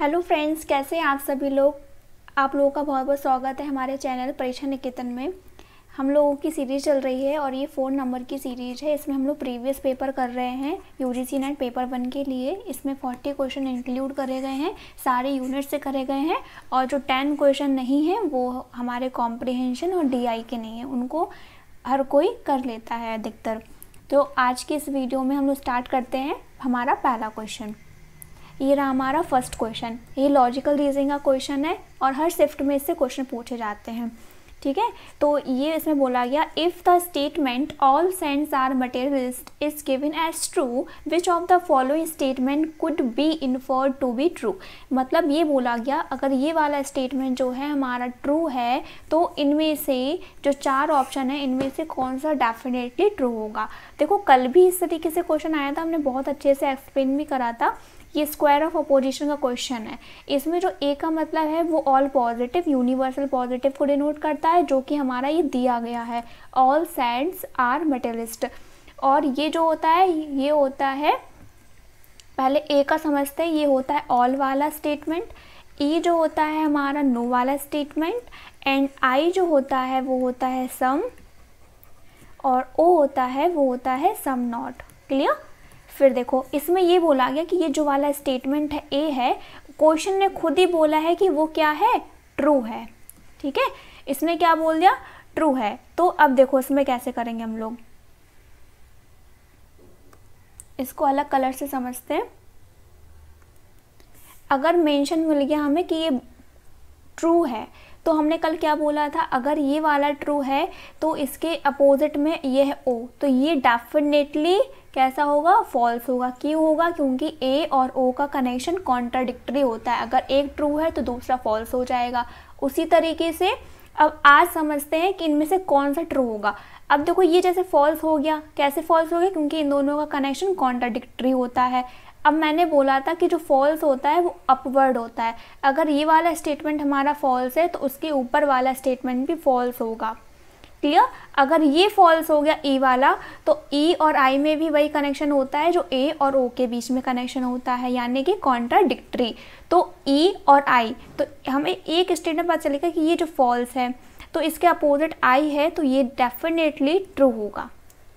Hello friends कैसे हैं आप सभी लोग आप लोगों का बहुत बहुत स्वागत है हमारे चैनल परीक्षा निकेतन में हम लोगों की सीरीज़ चल रही है और ये फ़ोन नंबर की सीरीज़ है इसमें हम लोग प्रीवियस पेपर कर रहे हैं U G C NET paper one के लिए इसमें फोर्टी क्वेश्चन इंक्लूड करे गए हैं सारे यूनिट से करे गए हैं और जो टेन क्वेश्चन नहीं हैं वो हमारे कॉम्प्रिहेंशन और डी आई के नहीं हैं उनको हर कोई कर लेता है अधिकतर तो आज के इस वीडियो में हम लोग स्टार्ट करते हैं हमारा पहला क्वेश्चन ये रहा हमारा फर्स्ट क्वेश्चन ये लॉजिकल रीजनिंग का क्वेश्चन है और हर शिफ्ट में इससे क्वेश्चन पूछे जाते हैं ठीक है तो ये इसमें बोला गया if the statement all saints are materialist is given as true which of the following statement could be inferred to be true मतलब ये बोला गया अगर ये वाला स्टेटमेंट जो है हमारा ट्रू है तो इनमें से जो चार ऑप्शन है इनमें से कौन सा डेफिनेटली ट्रू होगा देखो कल भी इस तरीके से क्वेश्चन आया था हमने बहुत अच्छे से एक्सप्लेन भी करा था ये स्क्वायर ऑफ अपोजिशन का क्वेश्चन है इसमें जो ए का मतलब है वो ऑल पॉजिटिव यूनिवर्सल पॉजिटिव को डिनोट करता है जो कि हमारा ये दिया गया है ऑल सैंड्स आर मेटेलिस्ट और ये जो होता है ये होता है पहले ए का समझते हैं ये होता है ऑल वाला स्टेटमेंट ई e जो होता है हमारा नो वाला स्टेटमेंट एंड आई जो होता है वो होता है सम और ओ होता है वो होता है सम नॉट क्लियर फिर देखो इसमें ये बोला गया कि ये जो वाला स्टेटमेंट है ए है क्वेश्चन ने खुद ही बोला है कि वो क्या है ट्रू है ठीक है इसमें क्या बोल दिया ट्रू है तो अब देखो इसमें कैसे करेंगे हम लोग इसको अलग कलर से समझते हैं अगर मेंशन मिल गया हमें कि ये ट्रू है तो हमने कल क्या बोला था अगर ये वाला ट्रू है तो इसके अपोजिट में ये है ओ तो ये डेफिनेटली कैसा होगा फॉल्स होगा क्यों होगा क्योंकि ए और ओ का कनेक्शन कॉन्ट्राडिक्ट्री होता है अगर एक ट्रू है तो दूसरा फॉल्स हो जाएगा उसी तरीके से अब आज समझते हैं कि इनमें से कौन सा ट्रू होगा अब देखो ये जैसे फॉल्स हो गया कैसे फॉल्स हो गया क्योंकि इन दोनों का कनेक्शन कॉन्ट्राडिक्ट्री होता है अब मैंने बोला था कि जो फॉल्स होता है वो अपवर्ड होता है अगर ये वाला स्टेटमेंट हमारा फॉल्स है तो उसके ऊपर वाला स्टेटमेंट भी फॉल्स होगा क्लियर अगर ये फॉल्स हो गया ई वाला तो ई और आई में भी वही कनेक्शन होता है जो ए और ओ के बीच में कनेक्शन होता है यानी कि कॉन्ट्राडिक्ट्री तो ई e और आई तो हमें एक स्टेट में पता चलेगा कि ये जो फॉल्स है तो इसके अपोजिट आई है तो ये डेफिनेटली ट्रू होगा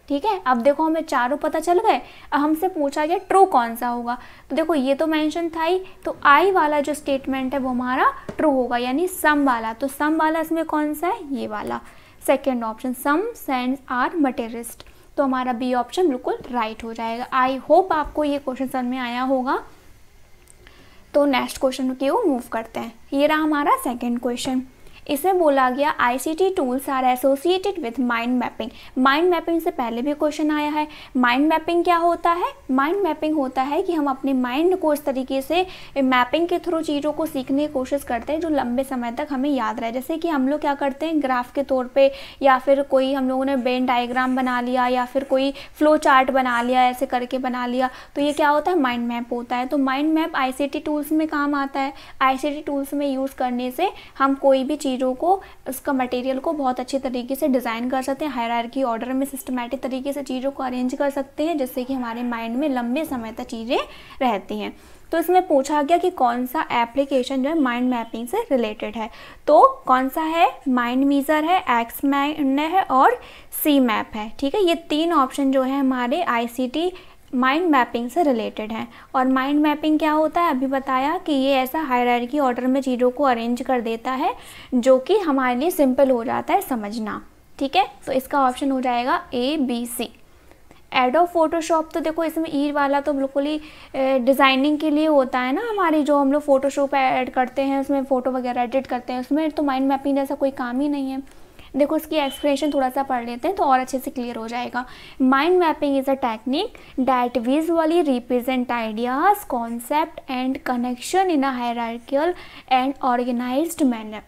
ठीक है अब देखो हमें चारों पता चल गए अब हमसे पूछा गया ट्रू कौन सा होगा तो देखो ये तो मेंशन था ही तो आई वाला जो स्टेटमेंट है वो हमारा ट्रू होगा यानी सम वाला तो सम वाला इसमें कौन सा है ये वाला second option some sense are मटेरिस्ट तो हमारा बी ऑप्शन बिल्कुल राइट हो जाएगा आई होप आपको ये क्वेश्चन समझ में आया होगा तो नेक्स्ट क्वेश्चन की ओर मूव करते हैं ये रहा हमारा सेकेंड क्वेश्चन इसमें बोला गया ICT tools are associated with mind mapping mind mapping से पहले भी क्वेश्चन आया है माइंड मैपिंग क्या होता है माइंड मैपिंग होता है कि हम अपने माइंड को इस तरीके से मैपिंग के थ्रू चीज़ों को सीखने की कोशिश करते हैं जो लंबे समय तक हमें याद रहे जैसे कि हम लोग क्या करते हैं ग्राफ के तौर पर या फिर कोई हम लोगों ने बेन डाइग्राम बना लिया या फिर कोई फ्लो चार्ट बना लिया ऐसे करके बना लिया तो ये क्या होता है माइंड मैप होता है तो माइंड मैप आई टूल्स में काम आता है आई टूल्स में यूज़ करने से हम कोई भी चीज़ चीज़ों को उसका मटेरियल को बहुत अच्छे तरीके से डिज़ाइन कर सकते हैं हायर की ऑर्डर में सिस्टमेटिक तरीके से चीज़ों को अरेंज कर सकते हैं जिससे कि हमारे माइंड में लंबे समय तक चीज़ें रहती हैं तो इसमें पूछा गया कि कौन सा एप्लीकेशन जो है माइंड मैपिंग से रिलेटेड है तो कौन सा है माइंड मीज़र है एक्स मैन है और सी मैप है ठीक है ये तीन ऑप्शन जो है हमारे आईसीटी माइंड मैपिंग से रिलेटेड हैं और माइंड मैपिंग क्या होता है अभी बताया कि ये ऐसा हायरार्की ऑर्डर में चीज़ों को अरेंज कर देता है जो कि हमारे लिए सिंपल हो जाता है समझना ठीक है तो इसका ऑप्शन हो जाएगा ए बी सी एडो फोटोशॉप तो देखो इसमें ईर e वाला तो बिल्कुल ही डिज़ाइनिंग के लिए होता है ना हमारी जो हम लोग फ़ोटोशॉप ऐड करते हैं उसमें फ़ोटो वगैरह एडिट करते हैं उसमें तो माइंड मैपिंग जैसा कोई काम ही नहीं है देखो इसकी एक्सप्लेनेशन थोड़ा सा पढ़ लेते हैं तो और अच्छे से क्लियर हो जाएगा mind mapping is a technique that visually represent ideas concept and connection in a hierarchical and organised manner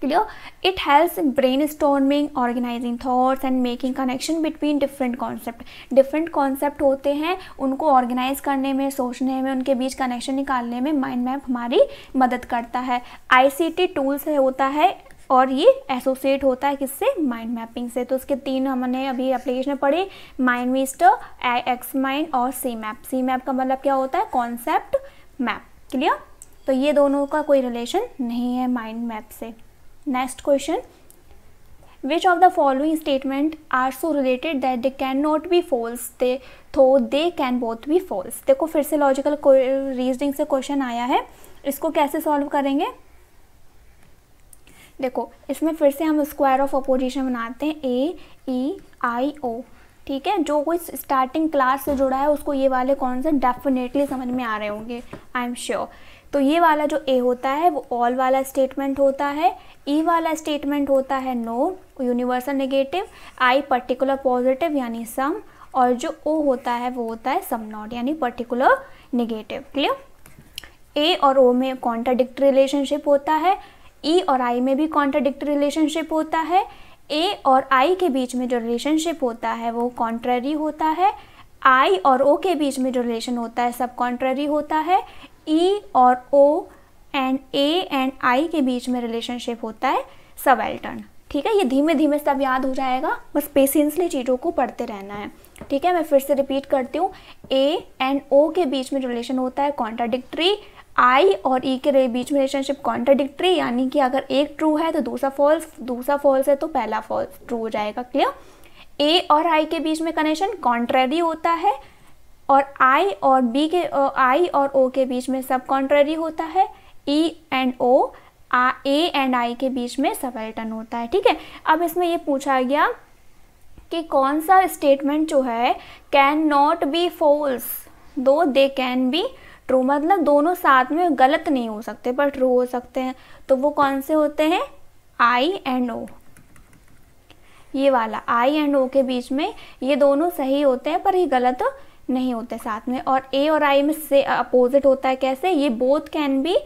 clear it helps brain brainstorming organising thoughts and making connection between different concept different concept होते हैं उनको organise करने में सोचने में उनके बीच connection निकालने में माइंड मैप हमारी मदद करता है आई सी टी टूल्स होता है और ये एसोसिएट होता है किससे माइंड मैपिंग से तो उसके तीन हमने अभी एप्लीकेशन पढ़े माइंड मिस्टर एक्स माइंड और सी मैप सी मैप का मतलब क्या होता है कॉन्सेप्ट मैप क्लियर तो ये दोनों का कोई रिलेशन नहीं है माइंड मैप से next question of the following statement are so related that they can not be false they though they can both be false देखो फिर से लॉजिकल रीजनिंग से क्वेश्चन आया है इसको कैसे सॉल्व करेंगे देखो इसमें फिर से हम स्क्वायर ऑफ अपोजिशन बनाते हैं ए ई आई ओ ठीक है जो कोई स्टार्टिंग क्लास से जुड़ा है उसको ये वाले कौन से डेफिनेटली समझ में आ रहे होंगे आई एम श्योर तो ये वाला जो ए होता है वो ऑल वाला स्टेटमेंट होता है ई e वाला स्टेटमेंट होता है no universal negative I particular positive यानी सम और जो ओ होता है वो होता है सम नॉट यानी पर्टिकुलर नेगेटिव क्लियर ए और ओ में कॉन्ट्राडिक्ट रिलेशनशिप होता है ई e और आई में भी कॉन्ट्राडिक्ट रिलेशनशिप होता है ए और आई के बीच में जो रिलेशनशिप होता है वो कॉन्ट्ररी होता है आई और ओ के बीच में जो रिलेशन होता है सब कॉन्ट्ररी होता है ई e और ओ एंड ए एंड आई के बीच में रिलेशनशिप होता है सब एल्टर्न ठीक है ये धीमे धीमे सब याद हो जाएगा बस पेशेंसली चीज़ों को पढ़ते रहना है ठीक है मैं फिर से रिपीट करती हूँ ए एंड ओ के बीच में रिलेशन होता है कॉन्ट्राडिक्ट्री आई और ई e के बीच में रिलेशनशिप कॉन्ट्राडिक्ट्री यानी कि अगर एक ट्रू है तो दूसरा फॉल्स दूसरा फॉल्स है तो पहला फॉल्स ट्रू हो जाएगा क्लियर ए और आई के बीच में कनेक्शन कॉन्ट्रेरी होता है और आई और बी के आई और ओ के बीच में सब कॉन्ट्रेरी होता है E and O A and I के बीच में सवेल्टन होता है ठीक है अब इसमें ये पूछा गया कि कौन सा स्टेटमेंट जो है कैन नॉट बी फॉल्स दो दे कैन बी ट्रू मतलब दोनों साथ में गलत नहीं हो सकते पर ट्रू हो सकते हैं तो वो कौन से होते हैं आई एंड ओ ये वाला आई एंड ओ के बीच में ये दोनों सही होते हैं पर ये गलत नहीं होते साथ में और ए और आई में से अपोजिट होता है कैसे ये both can be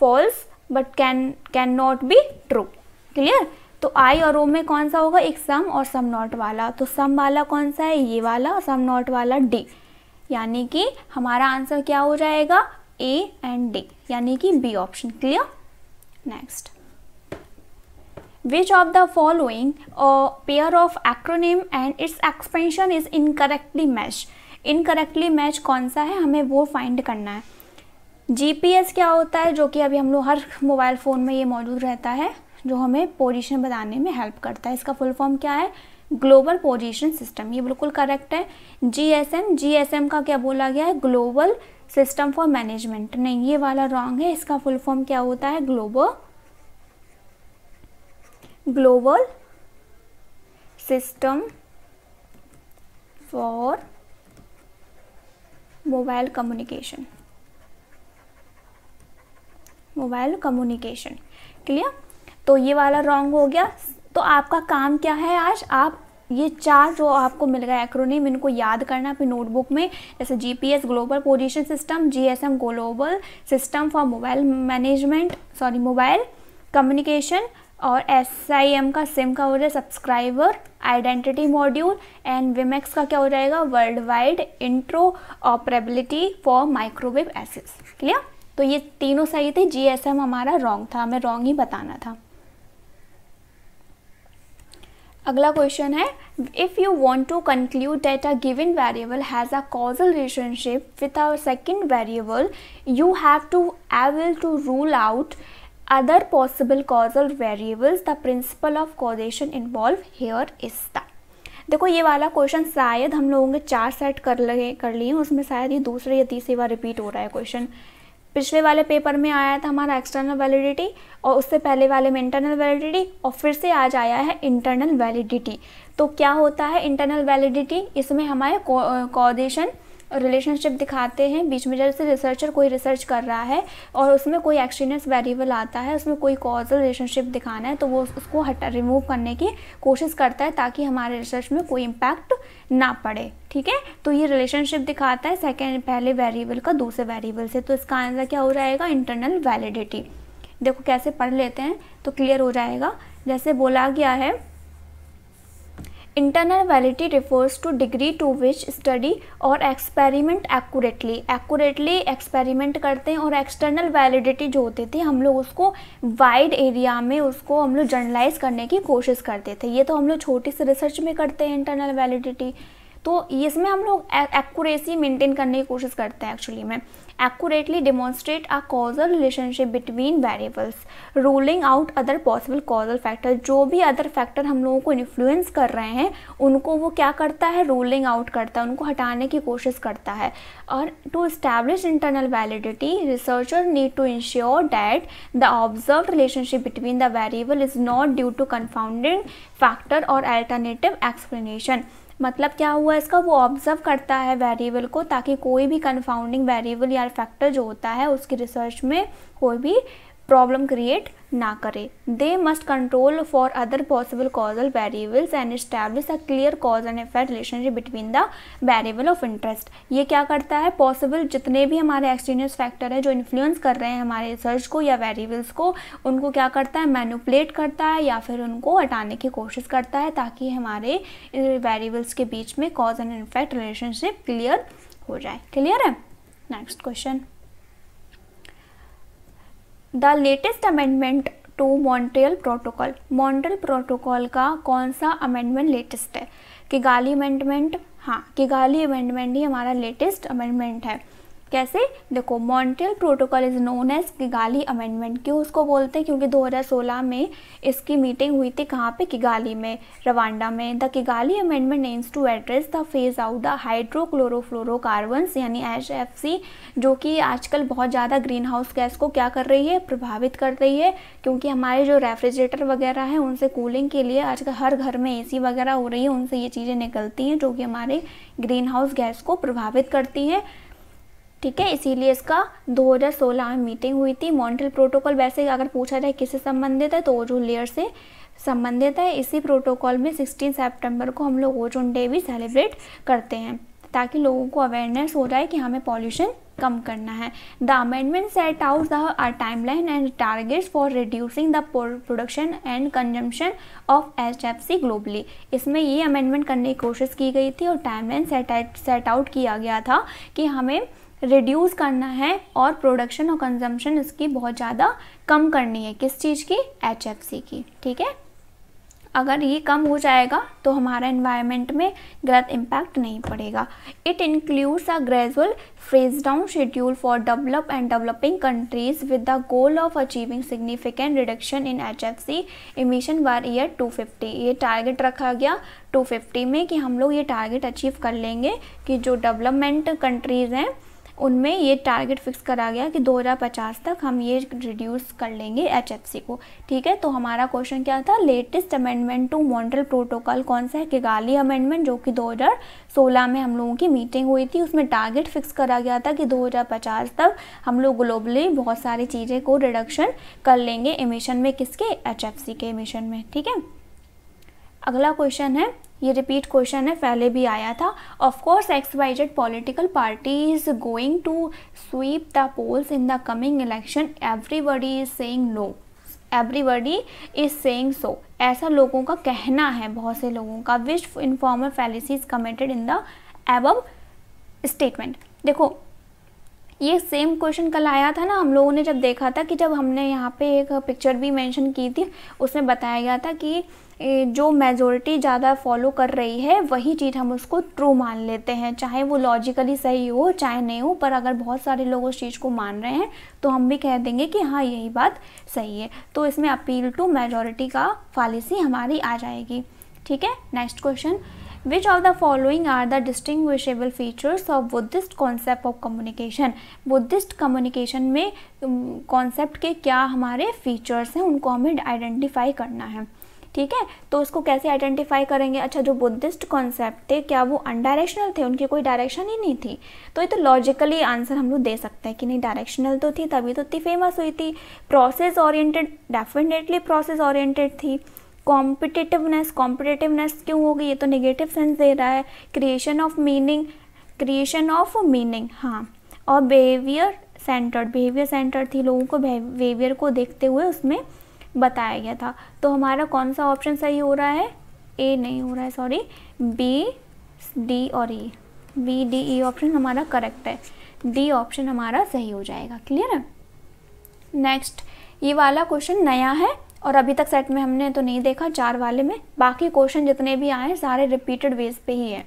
false but can can not be true clear तो आई और ओ में कौन सा होगा एक सम और सम नॉट वाला तो सम वाला कौन सा है ये वाला और सम नॉट वाला डी यानी कि हमारा आंसर क्या हो जाएगा ए एंड डी यानी कि B option clear next which of the following pair of acronym and its expansion is incorrectly match incorrectly match कौन सा है हमें वो फाइंड करना है जी क्या होता है जो कि अभी हम लोग हर मोबाइल फ़ोन में ये मौजूद रहता है जो हमें पोजीशन बताने में हेल्प करता है इसका फुल फॉर्म क्या है ग्लोबल पोजीशन सिस्टम ये बिल्कुल करेक्ट है जीएसएम जीएसएम का क्या बोला गया है ग्लोबल सिस्टम फॉर मैनेजमेंट नहीं ये वाला रॉन्ग है इसका फुल फॉर्म क्या होता है global global system for mobile communication mobile communication clear तो ये वाला रॉन्ग हो गया तो आपका काम क्या है आज आप ये चार जो आपको मिल गया एक्रोनिम इनको याद करना अपनी नोटबुक में जैसे GPS global position system GSM global system for mobile management sorry mobile communication और एस आई एम का सिम का हो जाए subscriber identity module and WiMAX का क्या हो जाएगा world wide interoperability for microwave access clear तो ये तीनों सही थे जी हमारा रॉन्ग था हमें रॉन्ग ही बताना था अगला क्वेश्चन है if you want to conclude that a given variable has a causal relationship with our second variable you have to able to rule out other possible causal variables the principle of causation involve here is the देखो ये वाला question शायद हम लोगों ने चार set कर लगे कर लिए उसमें शायद ये दूसरे या तीसरी बार रिपीट हो रहा है क्वेश्चन पिछले वाले पेपर में आया था हमारा एक्सटर्नल वैलिडिटी और उससे पहले वाले में इंटरनल वैलिडिटी और फिर से आज आया है इंटरनल वैलिडिटी तो क्या होता है इंटरनल वैलिडिटी इसमें हमारे कोऑर्डिनेशन रिलेशनशिप दिखाते हैं बीच में जैसे रिसर्चर कोई रिसर्च कर रहा है और उसमें कोई एक्सट्रीनियस वेरिएबल आता है उसमें कोई कॉजल रिलेशनशिप दिखाना है तो वो उसको हटा रिमूव करने की कोशिश करता है ताकि हमारे रिसर्च में कोई इम्पैक्ट ना पड़े ठीक है तो ये रिलेशनशिप दिखाता है सेकेंड पहले वेरिएबल का दूसरे वेरिएबल से तो इसका आंसर क्या हो जाएगा इंटरनल वैलिडिटी देखो कैसे पढ़ लेते हैं तो क्लियर हो जाएगा जैसे बोला गया है internal validity refers to degree to which study और एक्सपेरिमेंट एक्यूरेटली एक्यूरेटली एक्सपेरिमेंट करते हैं और एक्सटर्नल वैलिडिटी जो होती थी हम लोग उसको वाइड एरिया में उसको हम लोग जर्नलाइज करने की कोशिश करते थे ये तो हम लोग छोटी सी रिसर्च में करते हैं इंटरनल वैलिडिटी तो इसमें हम लोग एक्यूरेसी मेंटेन करने की कोशिश करते हैं एक्चुअली में accurately demonstrate a causal relationship between variables ruling out other possible causal factor जो भी other factor हम लोगों को influence कर रहे हैं उनको वो क्या करता है ruling out करता है उनको हटाने की कोशिश करता है और to establish internal validity researcher need to ensure that the observed relationship between the variable is not due to confounding factor or alternative explanation मतलब क्या हुआ इसका वो ऑब्जर्व करता है वेरिएबल को ताकि कोई भी कन्फाउंडिंग वेरिएबल या फैक्टर जो होता है उसकी रिसर्च में कोई भी प्रॉब्लम क्रिएट ना करे they must control for other possible causal variables and establish a clear cause and effect relationship between the variable of interest ये क्या करता है पॉसिबल जितने भी हमारे एक्सटीनियस फैक्टर हैं जो इन्फ्लुएंस कर रहे हैं हमारे रिसर्च को या वेरिएबल्स को उनको क्या करता है मैनुपलेट करता है या फिर उनको हटाने की कोशिश करता है ताकि हमारे वेरिएबल्स के बीच में cause and effect relationship clear हो जाए क्लियर है next question the latest amendment to Montreal protocol Montreal protocol का कौन सा अमेंडमेंट लेटेस्ट है गाली अमेंडमेंट हाँ गाली अमेंडमेंट ही हमारा लेटेस्ट अमेंडमेंट है कैसे देखो Montreal protocol is known as Kigali amendment क्यों उसको बोलते हैं क्योंकि 2016 में इसकी मीटिंग हुई थी कहाँ पे किगाली में रवांडा में the Kigali amendment aims to address the phase out the hydrochlorofluorocarbons यानी एच एफ सी जो कि आजकल बहुत ज़्यादा ग्रीन हाउस गैस को क्या कर रही है प्रभावित कर रही है क्योंकि हमारे जो रेफ्रिजरेटर वगैरह हैं उनसे कूलिंग के लिए आजकल हर घर में ए वगैरह हो रही है उनसे ये चीज़ें निकलती हैं जो कि हमारे ग्रीन हाउस गैस को प्रभावित करती हैं ठीक है इसीलिए इसका 2016 में मीटिंग हुई थी मॉन्ट्रियल प्रोटोकॉल वैसे अगर पूछा जाए किससे संबंधित है तो ओजोन लेयर से संबंधित है इसी प्रोटोकॉल में 16 सितंबर को हम लोग ओजोन डे भी सेलिब्रेट करते हैं ताकि लोगों को अवेयरनेस हो जाए कि हमें पॉल्यूशन कम करना है the amendment set out the time line and targets for reducing the production and consumption of H F C globally इसमें ये अमेंडमेंट करने की कोशिश की गई थी और टाइम लाइन सेट आउट किया गया था कि हमें रिड्यूस करना है और प्रोडक्शन और कंजम्पशन इसकी बहुत ज़्यादा कम करनी है किस चीज़ की एच की ठीक है अगर ये कम हो जाएगा तो हमारा इन्वायरमेंट में गलत इम्पैक्ट नहीं पड़ेगा it includes a gradual phase down schedule for develop and developing countries with the goal of achieving significant reduction in H F C emission by year 250 ये टारगेट रखा गया 250 में कि हम लोग ये टारगेट अचीव कर लेंगे कि जो डेवलपमेंट कंट्रीज़ हैं उनमें ये टारगेट फिक्स करा गया कि 2050 तक हम ये रिड्यूस कर लेंगे एच को ठीक है तो हमारा क्वेश्चन क्या था latest amendment to Montreal protocol कौन सा है गाली अमेंडमेंट जो कि 2016 में हम लोगों की मीटिंग हुई थी उसमें टारगेट फिक्स करा गया था कि 2050 तक हम लोग ग्लोबली बहुत सारी चीज़ें को रिडक्शन कर लेंगे एमिशन में किसके एच के एमिशन में ठीक है अगला क्वेश्चन है ये रिपीट क्वेश्चन है पहले भी आया था of course X Y Z political party is going to sweep the polls in the coming election everybody is saying no everybody is saying so ऐसा लोगों का कहना है बहुत से लोगों का which informal fallacies committed in the above statement देखो ये सेम क्वेश्चन कल आया था ना हम लोगों ने जब देखा था कि जब हमने यहाँ पे एक पिक्चर भी मेंशन की थी उसमें बताया गया था कि जो मेजोरिटी ज़्यादा फॉलो कर रही है वही चीज़ हम उसको ट्रू मान लेते हैं चाहे वो लॉजिकली सही हो चाहे नहीं हो पर अगर बहुत सारे लोग उस चीज़ को मान रहे हैं तो हम भी कह देंगे कि हाँ यही बात सही है तो इसमें अपील टू मेजोरिटी का पॉलिसी हमारी आ जाएगी ठीक है next question Which of the following are the distinguishable features of Buddhist concept of communication? Buddhist communication में um, concept के क्या हमारे features हैं उनको हमें identify करना है ठीक है तो उसको कैसे आइडेंटिफाई करेंगे अच्छा जो बुद्धिस्ट कॉन्सेप्ट थे क्या वो अनडायरेक्शनल थे उनकी कोई डायरेक्शन ही नहीं थी तो ये तो लॉजिकली आंसर हम लोग दे सकते हैं कि नहीं डायरेक्शनल तो थी तभी तो इतनी फेमस हुई थी process oriented definitely process oriented थी कॉम्पिटेटिवनेस कॉम्पिटेटिवनेस क्यों होगी ये तो नेगेटिव सेंस दे रहा है creation of meaning creation of meaning हाँ और बिहेवियर सेंटर्ड बिहेवियर सेंटर्ड थी लोगों को बिहेवियर को देखते हुए उसमें बताया गया था तो हमारा कौन सा ऑप्शन सही हो रहा है ए नहीं हो रहा है सॉरी बी डी और E B D E option हमारा करेक्ट है डी ऑप्शन हमारा सही हो जाएगा क्लियर है नेक्स्ट ये वाला क्वेश्चन नया है और अभी तक सेट में हमने तो नहीं देखा चार वाले में बाकी क्वेश्चन जितने भी आए हैं सारे रिपीटेड वेज पे ही हैं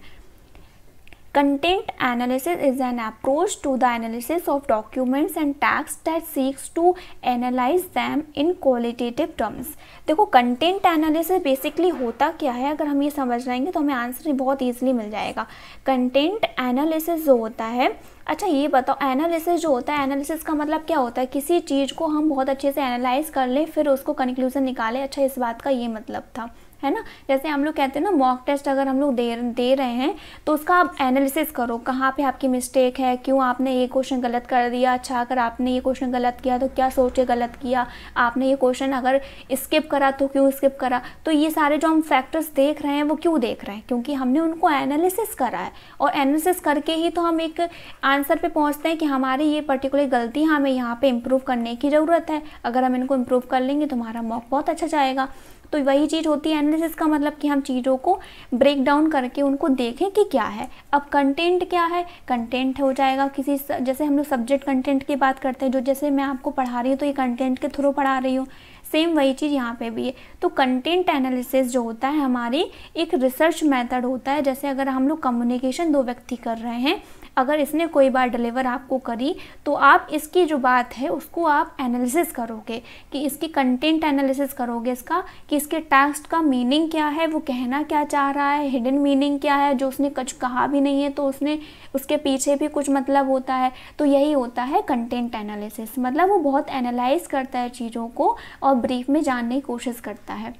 Content analysis is an approach to the analysis of documents and text that seeks to analyze them in qualitative terms. देखो content analysis basically होता क्या है अगर हम ये समझ लेंगे तो हमें आंसर बहुत ईजिली मिल जाएगा Content analysis जो होता है अच्छा ये बताओ एनालिसिस जो होता है एनालिसिस का मतलब क्या होता है किसी चीज़ को हम बहुत अच्छे से एनालाइज कर लें फिर उसको कंक्लूजन निकालें अच्छा इस बात का ये मतलब था है ना जैसे हम लोग कहते हैं ना मॉक टेस्ट अगर हम लोग दे दे रहे हैं तो उसका आप एनालिसिस करो कहाँ पे आपकी मिस्टेक है क्यों आपने ये क्वेश्चन गलत कर दिया अच्छा अगर आपने ये क्वेश्चन गलत किया तो क्या सोचे गलत किया आपने ये क्वेश्चन अगर स्किप करा तो क्यों स्किप करा तो ये सारे जो हम फैक्टर्स देख रहे हैं वो क्यों देख रहे हैं क्योंकि हमने उनको एनालिसिस करा है और एनालिसिस करके ही तो हम एक आंसर पर पहुँचते हैं कि हमारी ये पर्टिकुलर गलती हमें यहाँ पर इम्प्रूव करने की ज़रूरत है अगर हम इनको इम्प्रूव कर लेंगे तो हमारा मॉक बहुत अच्छा जाएगा तो वही चीज़ होती है एनालिसिस का मतलब कि हम चीज़ों को ब्रेक डाउन करके उनको देखें कि क्या है अब कंटेंट क्या है कंटेंट हो जाएगा किसी स, जैसे हम लोग सब्जेक्ट कंटेंट की बात करते हैं जो जैसे मैं आपको पढ़ा रही हूँ तो ये कंटेंट के थ्रू पढ़ा रही हूँ सेम वही चीज़ यहाँ पे भी है तो कंटेंट एनालिसिस जो होता है हमारी एक रिसर्च मेथड होता है जैसे अगर हम लोग कम्युनिकेशन दो व्यक्ति कर रहे हैं अगर इसने कोई बार डिलीवर आपको करी तो आप इसकी जो बात है उसको आप एनालिसिस करोगे कि इसकी कंटेंट एनालिसिस करोगे इसका कि इसके टेक्स्ट का मीनिंग क्या है वो कहना क्या चाह रहा है हिडन मीनिंग क्या है जो उसने कुछ कहा भी नहीं है तो उसने उसके पीछे भी कुछ मतलब होता है तो यही होता है कंटेंट एनालिसिस मतलब वो बहुत एनालाइज करता है चीज़ों को और ब्रीफ में जानने की कोशिश करता है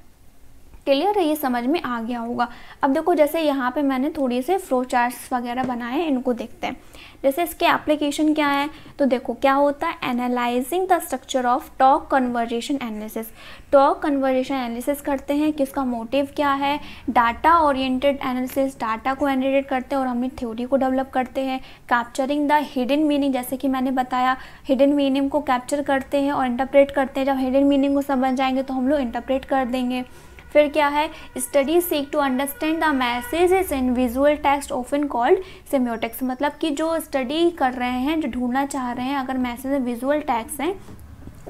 क्लियर है ये समझ में आ गया होगा अब देखो जैसे यहाँ पे मैंने थोड़ी से फ्लो चार्ट्स वगैरह बनाए हैं इनको देखते हैं जैसे इसके एप्लीकेशन क्या है तो देखो क्या होता है analysing the structure of talk conversation analysis talk conversation analysis करते हैं कि उसका मोटिव क्या है डाटा ओरिएंटेड एनालिसिस डाटा को एनिडेट करते हैं और हमने थ्योरी को डेवलप करते हैं कैप्चरिंग द हिडन मीनिंग जैसे कि मैंने बताया हिडन मीनिंग को कैप्चर करते हैं और इंटरप्रेट करते हैं जब हिडन मीनिंग को समझ जाएंगे तो हम लोग इंटरप्रेट कर देंगे फिर क्या है study seek to understand the message in visual text often called semiotics मतलब कि जो स्टडी कर रहे हैं जो ढूंढना चाह रहे हैं अगर मैसेज विजुअल टैक्स हैं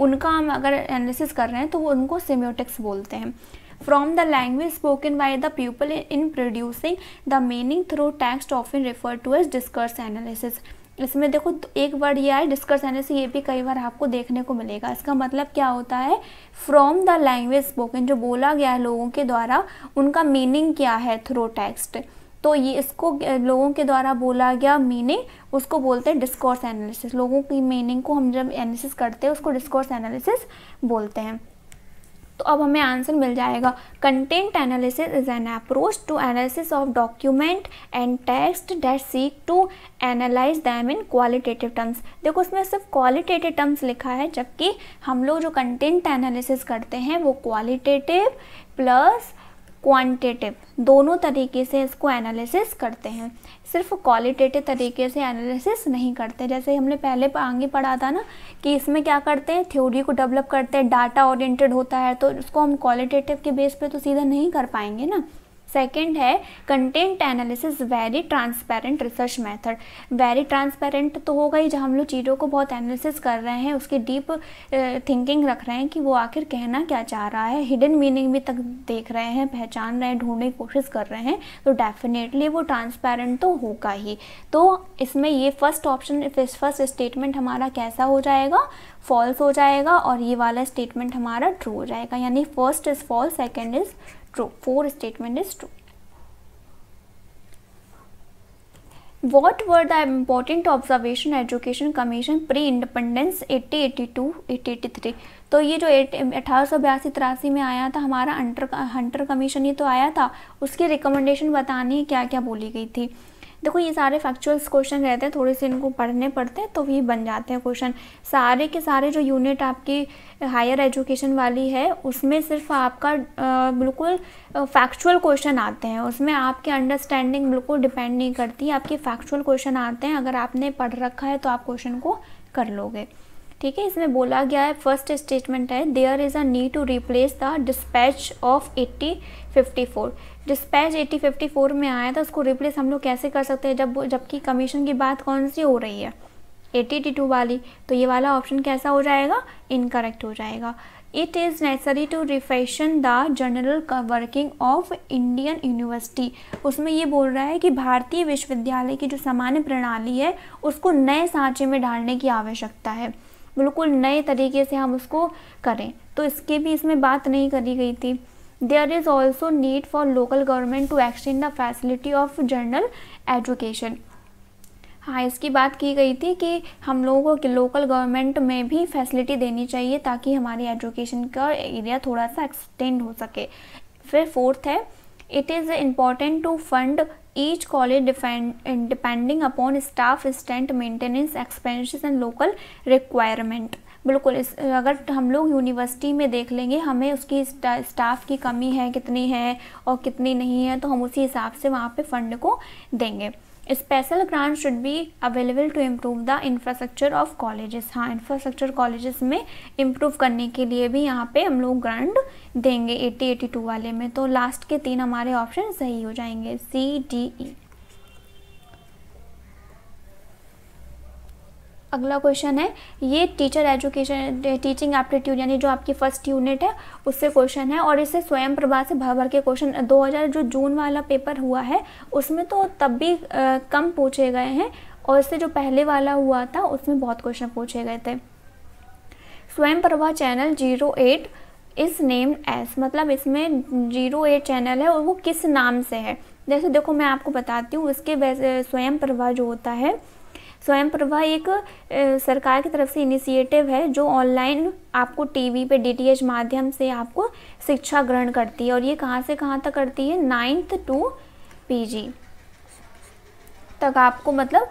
उनका हम अगर एनालिसिस कर रहे हैं तो वो उनको सिम्योटिक्स बोलते हैं from the language spoken by the pupil in producing the meaning through text often referred to as discourse analysis इसमें देखो एक वर्ड ये आए डिस्कस से ये भी कई बार आपको देखने को मिलेगा इसका मतलब क्या होता है फ्रॉम द लैंग्वेज स्पोकन जो बोला गया है लोगों के द्वारा उनका मीनिंग क्या है थ्रो टेक्स्ट तो ये इसको लोगों के द्वारा बोला गया मीनिंग उसको बोलते हैं डिस्कोर्स एनालिसिस लोगों की मीनिंग को हम जब एनालिसिस करते हैं उसको डिस्कोर्स एनालिसिस बोलते हैं तो अब हमें आंसर मिल जाएगा content analysis is an approach to analysis of document and text that seek to analyse them in qualitative terms देखो उसमें सिर्फ क्वालिटेटिव टर्म्स लिखा है जबकि हम लोग जो कंटेंट एनालिसिस करते हैं वो क्वालिटेटिव प्लस क्वांटिटिव दोनों तरीके से इसको एनालिसिस करते हैं सिर्फ क्वालिटेटिव तरीके से एनालिसिस नहीं करते जैसे हमने पहले आगे पढ़ा था ना कि इसमें क्या करते हैं थ्योरी को डेवलप करते हैं डाटा ओरिएंटेड होता है तो उसको हम क्वालिटेटिव के बेस पे तो सीधा नहीं कर पाएंगे ना सेकेंड है content analysis very transparent research method very transparent तो होगा ही जब हम लोग चीज़ों को बहुत एनालिसिस कर रहे हैं उसकी डीप थिंकिंग रख रहे हैं कि वो आखिर कहना क्या चाह रहा है हिडन मीनिंग भी तक देख रहे हैं पहचान रहे हैं ढूंढने की कोशिश कर रहे हैं तो डेफिनेटली वो ट्रांसपेरेंट तो होगा ही तो इसमें ये फर्स्ट ऑप्शन फर्स्ट स्टेटमेंट हमारा कैसा हो जाएगा फॉल्स हो जाएगा और ये वाला स्टेटमेंट हमारा ट्रू हो जाएगा यानी first is false second is true. Four statement is true. What were the important observation education commission pre independence 1882 1883 83 तो ये जो अठारह सौ बयासी तिरासी में आया था हमारा हंटर हंटर कमीशन ये तो आया था उसकी रिकमेंडेशन बतानी क्या क्या बोली गई थी देखो ये सारे फैक्चुअल्स क्वेश्चन रहते हैं थोड़े से इनको पढ़ने पड़ते हैं तो भी बन जाते हैं क्वेश्चन सारे के सारे जो यूनिट आपकी हायर एजुकेशन वाली है उसमें सिर्फ आपका बिल्कुल फैक्चुअल क्वेश्चन आते हैं उसमें आपकी अंडरस्टैंडिंग बिल्कुल डिपेंड नहीं करती आपके फैक्चुअल क्वेश्चन आते हैं अगर आपने पढ़ रखा है तो आप क्वेश्चन को कर लोगे ठीक है इसमें बोला गया है फर्स्ट स्टेटमेंट है there is a need to replace the dispatch of eighteen fifty four dispatch four में आया था उसको रिप्लेस हम लोग कैसे कर सकते हैं जब जबकि कमीशन की बात कौन सी हो रही है एटी टू वाली तो ये वाला ऑप्शन कैसा हो जाएगा इनकरेक्ट हो जाएगा it is necessary to refashion the general working of Indian university उसमें ये बोल रहा है कि भारतीय विश्वविद्यालय की जो सामान्य प्रणाली है उसको नए सांचे में ढालने की आवश्यकता है बिल्कुल नए तरीके से हम उसको करें तो इसके भी इसमें बात नहीं करी गई थी there is also need for local government to extend the facility of general education हाँ इसकी बात की गई थी कि हम लोगों को लोकल गवर्नमेंट में भी फैसिलिटी देनी चाहिए ताकि हमारी एजुकेशन का एरिया थोड़ा सा एक्सटेंड हो सके फिर फोर्थ है it is important to fund each college depending upon staff strength maintenance expansion and local requirement बिल्कुल इस अगर हम लोग यूनिवर्सिटी में देख लेंगे हमें उसकी स्टा, स्टाफ की कमी है कितनी है और कितनी नहीं है तो हम उसी हिसाब से वहाँ पे फंड को देंगे special grant should be available to improve the infrastructure of colleges हाँ इंफ्रास्ट्रक्चर कॉलेजेस में इम्प्रूव करने के लिए भी यहाँ पे हम लोग ग्रांट देंगे एट्टी एटी टू वाले में तो लास्ट के तीन हमारे ऑप्शन सही हो जाएंगे सी डी ई अगला क्वेश्चन है ये टीचर एजुकेशन टीचिंग एप्टीट्यूड यानी जो आपकी फर्स्ट यूनिट है उससे क्वेश्चन है और इससे स्वयं प्रभा से भर भर के क्वेश्चन 2000 जो जून वाला पेपर हुआ है उसमें तो तब भी आ, कम पूछे गए हैं और इससे जो पहले वाला हुआ था उसमें बहुत क्वेश्चन पूछे गए थे Swayam Prabha channel zero eight is name as मतलब इसमें जीरो एट चैनल है और वो किस नाम से है जैसे देखो मैं आपको बताती हूँ उसके वैसे स्वयं प्रभा जो होता है स्वयं प्रभा एक सरकार की तरफ से इनिशिएटिव है जो ऑनलाइन आपको टीवी पे डीटीएच माध्यम से आपको शिक्षा ग्रहण करती है और ये कहाँ से कहाँ तक करती है नाइन्थ टू पीजी तक आपको मतलब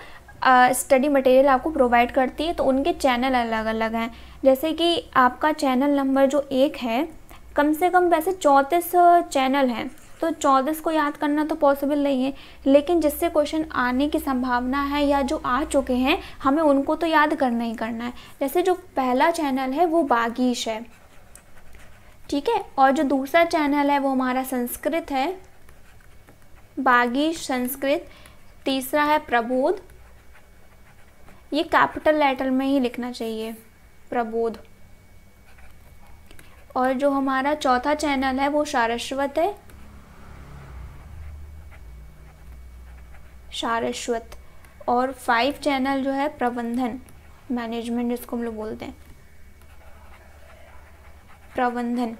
स्टडी मटेरियल आपको प्रोवाइड करती है तो उनके चैनल अलग अलग हैं जैसे कि आपका चैनल नंबर जो एक है कम से कम वैसे चौंतीस चैनल हैं तो चौदह को याद करना तो पॉसिबल नहीं है लेकिन जिससे क्वेश्चन आने की संभावना है या जो आ चुके हैं हमें उनको तो याद करना ही करना है जैसे जो पहला चैनल है वो बागीश है ठीक है और जो दूसरा चैनल है वो हमारा संस्कृत है बागीश संस्कृत तीसरा है प्रबोध ये कैपिटल लेटर में ही लिखना चाहिए प्रबोध और जो हमारा चौथा चैनल है वो सारस्वत है सारस्वत और फाइव चैनल जो है प्रबंधन मैनेजमेंट जिसको हम लोग बोलते हैं प्रबंधन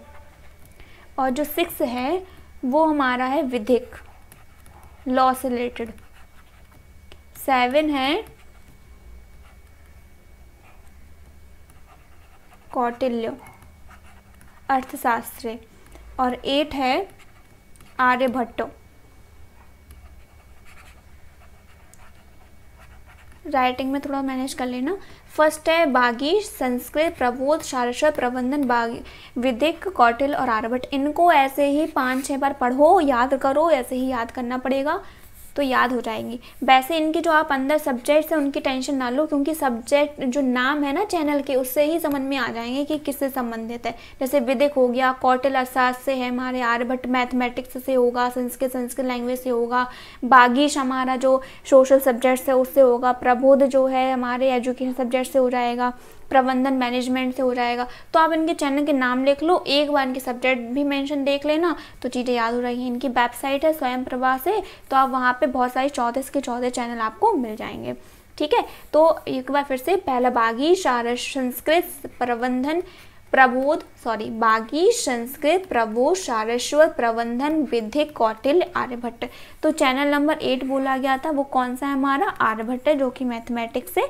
और जो सिक्स है वो हमारा है विधिक लॉ से रिलेटेड सेवन है कौटिल्य अर्थशास्त्र और एट है आर्यभट्टो राइटिंग में थोड़ा मैनेज कर लेना फर्स्ट है बागी संस्कृत प्रबोध सारस्वत प्रबंधन बागी विधिक कौटिल और आर्भट इनको ऐसे ही पाँच छः बार पढ़ो याद करो ऐसे ही याद करना पड़ेगा तो याद हो जाएंगी वैसे इनके जो आप अंदर सब्जेक्ट्स हैं उनकी टेंशन ना लो क्योंकि सब्जेक्ट जो नाम है ना चैनल के उससे ही समझ में आ जाएंगे कि किससे संबंधित है जैसे विदिक हो गया कौटिल असास से है हमारे आर्यभट्ट मैथमेटिक्स से होगा संस्कृत संस्कृत लैंग्वेज से होगा बागीश हमारा जो सोशल सब्जेक्ट्स है उससे होगा प्रबोध जो है हमारे एजुकेशन सब्जेक्ट से हो जाएगा प्रबंधन मैनेजमेंट से हो जाएगा तो आप इनके चैनल के नाम लिख लो एक बार इनके सब्जेक्ट भी मेंशन देख लेना तो चीज़ें याद हो रही हैं इनकी वेबसाइट है स्वयं प्रभा से तो आप वहाँ पे बहुत सारे चौदह के चौदह चैनल आपको मिल जाएंगे ठीक है तो एक बार फिर से पहला बागी संस्कृत प्रबंधन प्रबोध सॉरी बागी संस्कृत प्रबोध सारस्वत प्रबंधन विधि कौटिल आर्यभट्ट तो चैनल नंबर एट बोला गया था वो कौन सा है हमारा आर्यभट्ट जो कि मैथमेटिक्स से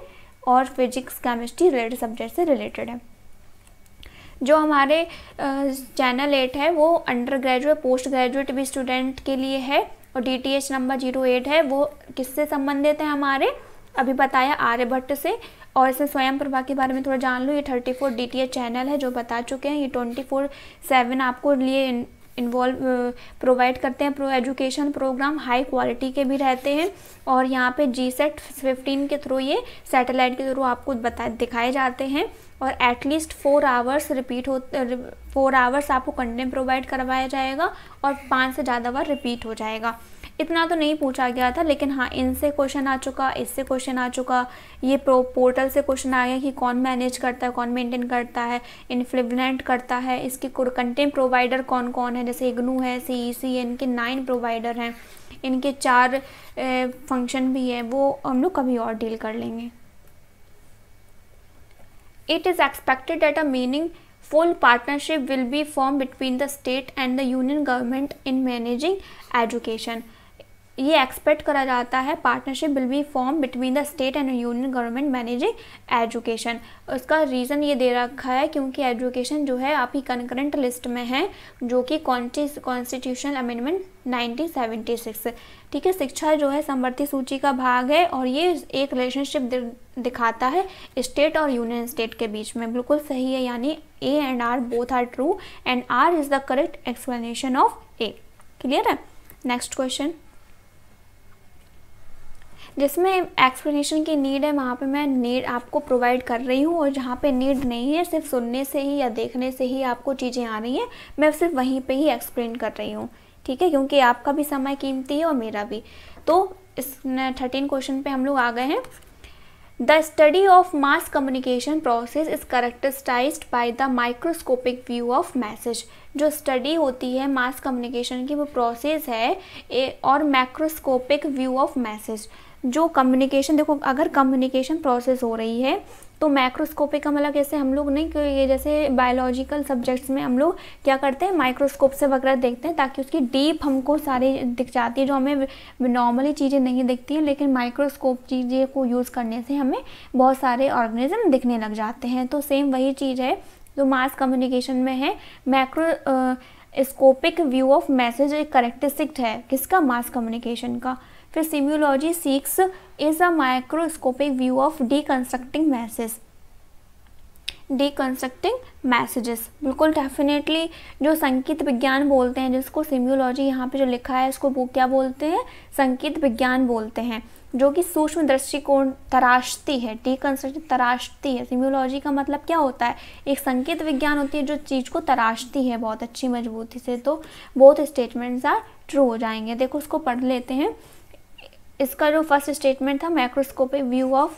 और फिजिक्स केमिस्ट्री रिलेटेड सब्जेक्ट से रिलेटेड है जो हमारे चैनल एट है वो अंडर ग्रेजुएट पोस्ट ग्रेजुएट भी स्टूडेंट के लिए है और D T H number zero eight है वो किससे संबंधित है हमारे अभी बताया आर्यभट्ट से और इसमें स्वयं प्रभा के बारे में थोड़ा जान लो ये thirty four D T H channel है जो बता चुके हैं ये ट्वेंटी फोर सेवन आपको लिए इन्वॉल्व प्रोवाइड करते हैं pro education programme high quality के भी रहते हैं और यहाँ पे जी सेट फिफ्टीन के थ्रू ये सैटेलाइट के थ्रू आपको बता दिखाए जाते हैं और एटलीस्ट फोर आवर्स रिपीट हो फोर आवर्स आपको कंटेंट प्रोवाइड करवाया जाएगा और पाँच से ज़्यादा बार रिपीट हो जाएगा इतना तो नहीं पूछा गया था लेकिन हाँ इनसे क्वेश्चन आ चुका इससे क्वेश्चन आ चुका ये प्रो पोर्टल से क्वेश्चन आ गया कि कौन मैनेज करता है कौन मेंटेन करता है इनफ्लिवेंट करता है इसके कंटेंट प्रोवाइडर कौन कौन है जैसे इग्नू है सी ई सी इनके नाइन प्रोवाइडर हैं इनके चार फंक्शन भी है वो हम लोग कभी और डील कर लेंगे it is expected that a meaningful partnership will be form between the state and the union government in managing education ये एक्सपेक्ट करा जाता है partnership will be form between the state and union government managing education उसका reason ये दे रखा है क्योंकि एजुकेशन जो है आपकी कंकरेंट लिस्ट में है जो कि कॉन्स्टिट्यूशनल अमेंडमेंट 1976 ठीक है शिक्षा जो है समवर्ती सूची का भाग है और ये एक रिलेशनशिप दिखाता है स्टेट और यूनियन स्टेट के बीच में बिल्कुल सही है यानी A and R both are true and R is the correct explanation of A clear है नेक्स्ट क्वेश्चन जिसमें एक्सप्लेनेशन की नीड है वहाँ पे मैं नीड आपको प्रोवाइड कर रही हूँ और जहाँ पे नीड नहीं है सिर्फ सुनने से ही या देखने से ही आपको चीज़ें आ रही हैं मैं सिर्फ वहीं पे ही एक्सप्लेन कर रही हूँ ठीक है क्योंकि आपका भी समय कीमती है और मेरा भी तो इस थर्टीन क्वेश्चन पर हम लोग आ गए हैं the study of mass communication process is characterise by the microscopic view of message जो स्टडी होती है मास कम्युनिकेशन की वो प्रोसेस है और मैक्रोस्कोपिक व्यू ऑफ मैसेज जो कम्युनिकेशन देखो अगर कम्युनिकेशन प्रोसेस हो रही है तो माइक्रोस्कोपिक का मतलब कैसे हम लोग नहीं ये जैसे बायोलॉजिकल सब्जेक्ट्स में हम लोग क्या करते हैं माइक्रोस्कोप से वगैरह देखते हैं ताकि उसकी डीप हमको सारी दिख जाती है जो हमें नॉर्मली चीज़ें नहीं दिखती हैं लेकिन माइक्रोस्कोप चीज़ें को यूज़ करने से हमें बहुत सारे ऑर्गेनिज्म दिखने लग जाते हैं तो सेम वही चीज़ है जो मास कम्युनिकेशन में है microscopic view of message एक करेक्टरिस्टिक है किसका मास कम्युनिकेशन का फिर semiology six is a microscopic view of deconstructing message deconstructing messages बिल्कुल डेफिनेटली जो संकेत विज्ञान बोलते हैं जिसको सिम्यूलॉजी यहाँ पे जो लिखा है इसको वो क्या बोलते हैं संकेत विज्ञान बोलते हैं जो कि सूक्ष्म दृष्टिकोण तराशती है डीकंस्ट्रक्ट तराशती है सिम्योलॉजी का मतलब क्या होता है एक संकेत विज्ञान होती है जो चीज़ को तराशती है बहुत अच्छी मजबूती से तो बहुत स्टेटमेंट्स आर ट्रू हो जाएंगे देखो उसको पढ़ लेते हैं इसका जो फर्स्ट स्टेटमेंट था microscopic view of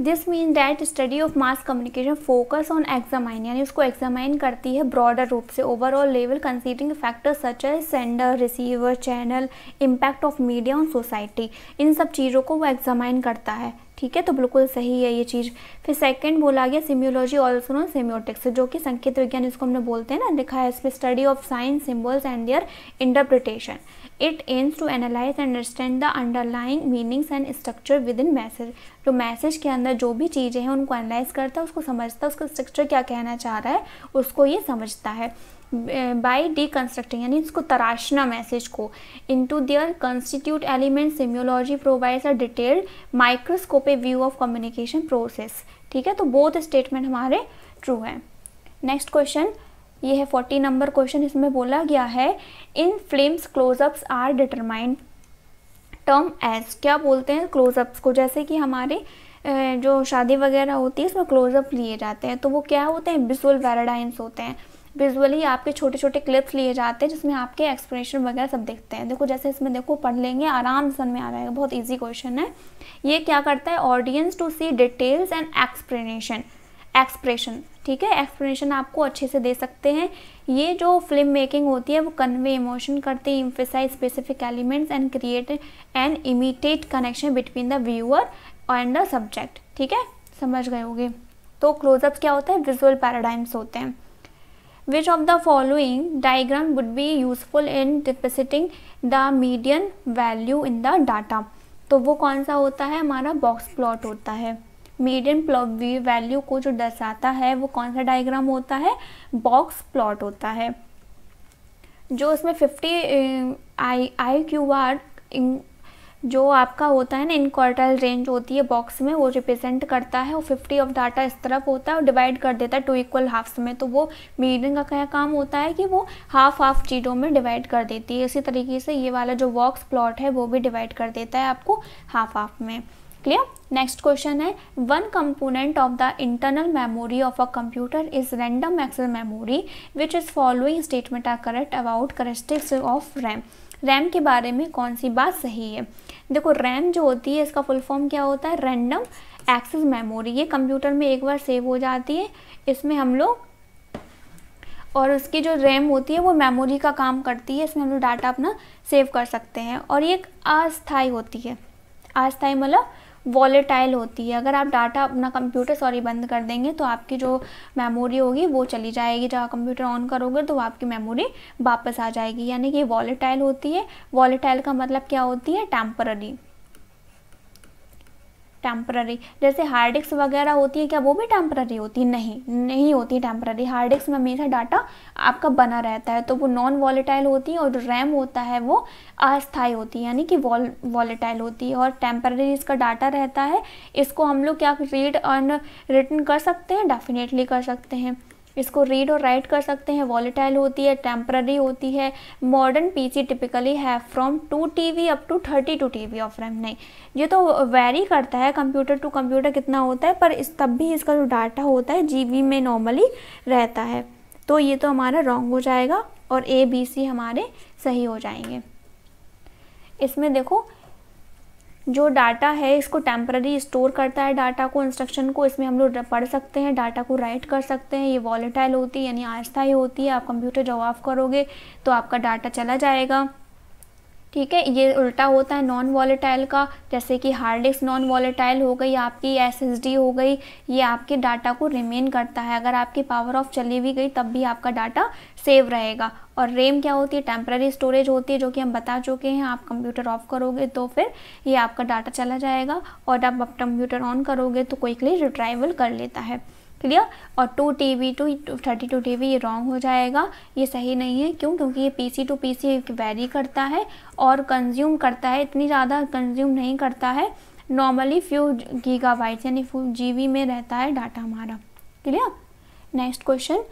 this mean that study of mass communication focus on examine यानी उसको एग्जामाइन करती है ब्रॉडर रूप से overall level considering factors such है sender receiver channel impact of media on society इन सब चीज़ों को वो एग्जामाइन करता है ठीक है तो बिल्कुल सही है ये चीज़ फिर सेकंड बोला गया सिम्योलॉजी ऑल्सो नॉन सेम्योटिक्स जो कि संकेत विज्ञान जिसको हमने बोलते हैं ना लिखा है इसमें study of science symbols and their interpretation It to analyse and understand the underlying meanings and structure within message तो मैसेज के अंदर जो भी चीज़ें हैं उनको एनालाइज करता है उसको समझता है उसका स्ट्रक्चर क्या कहना चाह रहा है उसको ये समझता है बाई डी कंस्ट्रक्टिंग यानी इसको तराशना मैसेज को to their constitute element semiology provides a detailed microscopic view of communication process ठीक है तो बोथ स्टेटमेंट हमारे ट्रू हैं नेक्स्ट क्वेश्चन ये है फोर्टी नंबर क्वेश्चन इसमें बोला गया है in films closeups are determined term as क्या बोलते हैं क्लोजअप्स को जैसे कि हमारे जो शादी वगैरह होती है उसमें क्लोजअप लिए जाते हैं तो वो क्या होते हैं विजुअल वेराडाइंस होते हैं विजुअली आपके छोटे छोटे क्लिप्स लिए जाते हैं जिसमें आपके एक्सप्रेशन वगैरह सब देखते हैं देखो जैसे इसमें देखो पढ़ लेंगे आराम से में आ जाएगा बहुत ईजी क्वेश्चन है ये क्या करता है audience to see details and explanation expression ठीक है एक्सप्लेनेशन आपको अच्छे से दे सकते हैं ये जो फिल्म मेकिंग होती है वो कन्वे इमोशन करती है emphasise specific elements and create and intimate connection between the viewer and the subject ठीक है समझ गए होगे तो क्लोजअप क्या होता है विजुअल पैराडाइम्स होते हैं which of the following diagram would be useful in depositing the median value in the data तो वो कौन सा होता है हमारा बॉक्स प्लॉट होता है मीडियम व्यू वैल्यू को जो दर्शाता है वो कौन सा डायग्राम होता है बॉक्स प्लॉट होता है जो उसमें fifty I I Q R जो आपका होता है ना इनक्वार्टल रेंज होती है बॉक्स में वो रिप्रेजेंट करता है और फिफ्टी ऑफ डाटा इस तरफ होता है और डिवाइड कर देता है टू इक्वल हाफ्स में तो वो मीडियन का क्या काम होता है कि वो हाफ हाफ चीज़ों में डिवाइड कर देती है इसी तरीके से ये वाला जो बॉक्स प्लॉट है वो भी डिवाइड कर देता है आपको हाफ हाफ में क्लियर नेक्स्ट क्वेश्चन है one component of the internal memory of a computer is random access memory which is following statement are correct about characteristics of RAM RAM के बारे में कौन सी बात सही है देखो रैम जो होती है इसका फुल फॉर्म क्या होता है रैंडम एक्सेस मेमोरी ये कंप्यूटर में एक बार सेव हो जाती है इसमें हम लोग और उसकी जो रैम होती है वो मेमोरी का काम करती है इसमें हम लोग डाटा अपना सेव कर सकते हैं और ये अस्थाई होती है अस्थाई मतलब वॉलेटाइल होती है अगर आप डाटा अपना कंप्यूटर सॉरी बंद कर देंगे तो आपकी जो मेमोरी होगी वो चली जाएगी जब कंप्यूटर ऑन करोगे तो आपकी मेमोरी वापस आ जाएगी यानी कि वॉलेटाइल होती है वॉलेटाइल का मतलब क्या होती है टेम्पररी टेम्प्ररी जैसे हार्डिक्स वगैरह होती है क्या वो भी टेम्प्ररी होती है नहीं नहीं होती टेम्प्ररी हार्डिक्स में हमेशा डाटा आपका बना रहता है तो वो नॉन वॉलेटाइल होती है और जो रैम होता है वो अस्थाई होती है यानी कि वॉलेटाइल होती है और टेम्प्ररी इसका डाटा रहता है इसको हम लोग क्या रीड और रिटर्न कर सकते हैं डेफिनेटली कर सकते हैं इसको रीड और राइट कर सकते हैं वॉलेटाइल होती है टेम्प्ररी होती है मॉडर्न पीसी टिपिकली है from two T up to thirty two T of RAM नहीं ये तो वेरी करता है कंप्यूटर टू कंप्यूटर कितना होता है पर इस तब भी इसका जो डाटा होता है जी में नॉर्मली रहता है तो ये तो हमारा रॉन्ग हो जाएगा और ए बी सी हमारे सही हो जाएंगे इसमें देखो जो डाटा है इसको टेम्प्ररी स्टोर करता है डाटा को इंस्ट्रक्शन को इसमें हम लोग पढ़ सकते हैं डाटा को राइट कर सकते हैं ये वॉलेटाइल होती है यानी अस्थायी होती है आप कंप्यूटर जब ऑफ करोगे तो आपका डाटा चला जाएगा ठीक है ये उल्टा होता है नॉन वॉलेटाइल का जैसे कि हार्ड डिस्क नॉन वॉलेटाइल हो गई आपकी एस हो गई ये आपके डाटा को रिमेन करता है अगर आपकी पावर ऑफ चली भी गई तब भी आपका डाटा सेव रहेगा और रेम क्या होती है टेम्प्रेरी स्टोरेज होती है जो कि हम बता चुके हैं आप कंप्यूटर ऑफ करोगे तो फिर ये आपका डाटा चला जाएगा और आप आप कंप्यूटर ऑन करोगे तो क्विकली रिट्राइवल कर लेता है क्लियर और two T V to thirty two T V ये रॉन्ग हो जाएगा ये सही नहीं है क्यों क्योंकि ये P C to P C vary करता है और कंज्यूम करता है इतनी ज़्यादा कंज्यूम नहीं करता है नॉर्मली फ्यू गीगाबाइट्स यानी फ्यू जी में रहता है डाटा हमारा clear next question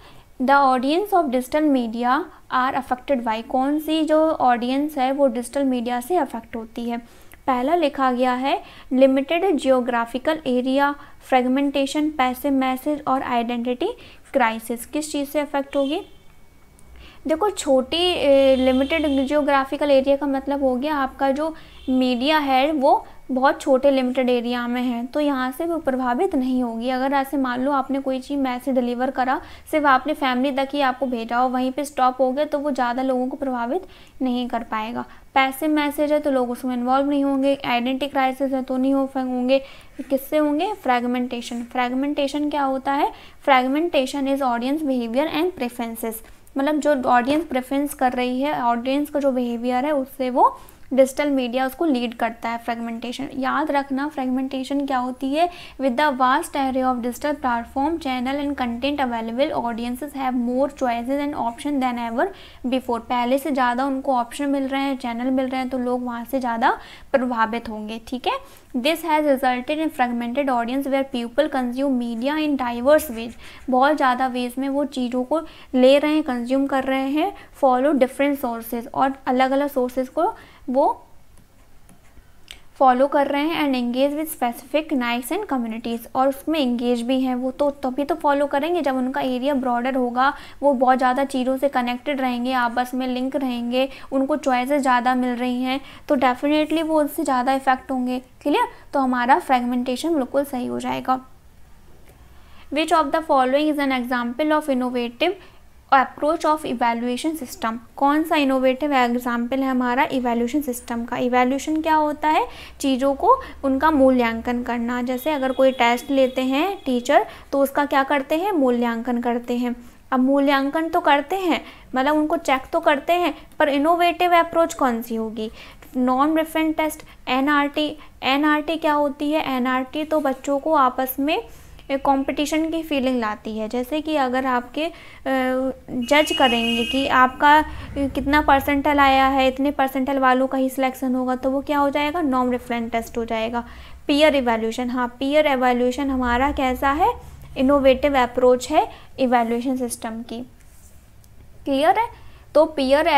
the audience of digital media are affected by कौन सी जो ऑडियंस है वो डिजिटल मीडिया से अफेक्ट होती है पहला लिखा गया है लिमिटेड जियोग्राफिकल एरिया फ्रेगमेंटेशन पैसे मैसेज और आइडेंटिटी क्राइसिस किस चीज़ से अफेक्ट होगी देखो छोटी लिमिटेड जियोग्राफिकल एरिया का मतलब हो गया आपका जो मीडिया है वो बहुत छोटे लिमिटेड एरिया में है तो यहाँ से वो प्रभावित नहीं होगी अगर ऐसे मान लो आपने कोई चीज़ मैसेज डिलीवर करा सिर्फ आपने फैमिली तक ही आपको भेजा हो वहीं पे स्टॉप हो गया तो वो ज़्यादा लोगों को प्रभावित नहीं कर पाएगा पैसे मैसेज है तो लोग उसमें इन्वॉल्व नहीं होंगे आइडेंटिटी क्राइसिस है तो नहीं हो होंगे किससे होंगे फ्रेगमेंटेशन फ्रेगमेंटेशन क्या होता है fragmentation is audience behaviour and preferences मतलब जो ऑडियंस प्रेफरेंस कर रही है ऑडियंस का जो बिहेवियर है उससे वो डिजिटल मीडिया उसको लीड करता है फ्रेगमेंटेशन याद रखना फ्रेगमेंटेशन क्या होती है with the vast area of digital platform channel and content available audiences have more choices and option than ever before पहले से ज़्यादा उनको ऑप्शन मिल रहे हैं चैनल मिल रहे हैं तो लोग वहाँ से ज़्यादा प्रभावित होंगे ठीक है this has resulted in fragmented audience where people consume media in diverse ways बहुत ज़्यादा वेज में वो चीज़ों को ले रहे हैं कंज्यूम कर रहे हैं फॉलो डिफरेंट सोर्सेज और अलग अलग सोर्सेज को वो फॉलो कर रहे हैं and engage with specific niches and communities और उसमें एंगेज भी हैं वो तो तभी तो फॉलो करेंगे जब उनका एरिया ब्रॉडर होगा वो बहुत ज़्यादा चीज़ों से कनेक्टेड रहेंगे आपस में लिंक रहेंगे उनको चॉइसेस ज़्यादा मिल रही हैं तो डेफिनेटली वो उससे ज़्यादा इफेक्ट होंगे क्लियर तो हमारा फ्रेगमेंटेशन बिल्कुल सही हो जाएगा which of the following is an example of innovative approach of evaluation system कौन सा इनोवेटिव एग्जाम्पल है हमारा इवेल्यूशन सिस्टम का इवेल्यूशन क्या होता है चीज़ों को उनका मूल्यांकन करना जैसे अगर कोई टेस्ट लेते हैं टीचर तो उसका क्या करते हैं मूल्यांकन करते हैं अब मूल्यांकन तो करते हैं मतलब उनको चेक तो करते हैं पर इनोवेटिव अप्रोच कौन सी होगी नॉन रिफेंट टेस्ट एनआरटी एनआरटी क्या होती है एनआरटी तो बच्चों को आपस में एक कंपटीशन की फीलिंग लाती है जैसे कि अगर आपके जज करेंगे कि आपका कितना परसेंटल आया है इतने परसेंटल वालों का ही सिलेक्शन होगा तो वो क्या हो जाएगा नॉम रेफरेंट टेस्ट हो जाएगा पीयर एवेल्यूशन हाँ पीयर एवेल्यूशन हमारा कैसा है इनोवेटिव अप्रोच है इवेल्यूशन सिस्टम की क्लियर है तो पीयर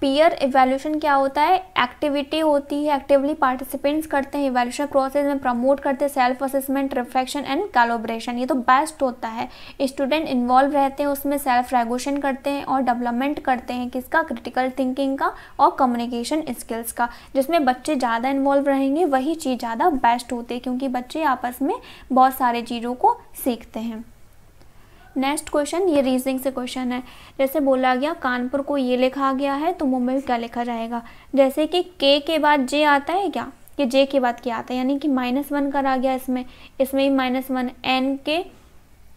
पीयर इवेल्यूशन क्या होता है एक्टिविटी होती है एक्टिवली पार्टिसिपेंट्स करते हैं इवेल्यूशन प्रोसेस में प्रमोट करते हैं self assessment reflection and collaboration ये तो बेस्ट होता है स्टूडेंट इन्वॉल्व रहते हैं उसमें सेल्फ रेगुलेशन करते हैं और डेवलपमेंट करते हैं किसका क्रिटिकल थिंकिंग का और कम्युनिकेशन स्किल्स का जिसमें बच्चे ज़्यादा इन्वॉल्व रहेंगे वही चीज़ ज़्यादा बेस्ट होती है क्योंकि बच्चे आपस में बहुत सारे चीज़ों को सीखते हैं नेक्स्ट क्वेश्चन ये रीजनिंग से क्वेश्चन है जैसे बोला गया कानपुर को ये लिखा गया है तो मुंबई को क्या लिखा जाएगा जैसे कि के के बाद जे आता है क्या कि जे के बाद क्या आता है यानी कि माइनस वन करा गया इसमें इसमें भी माइनस वन एन के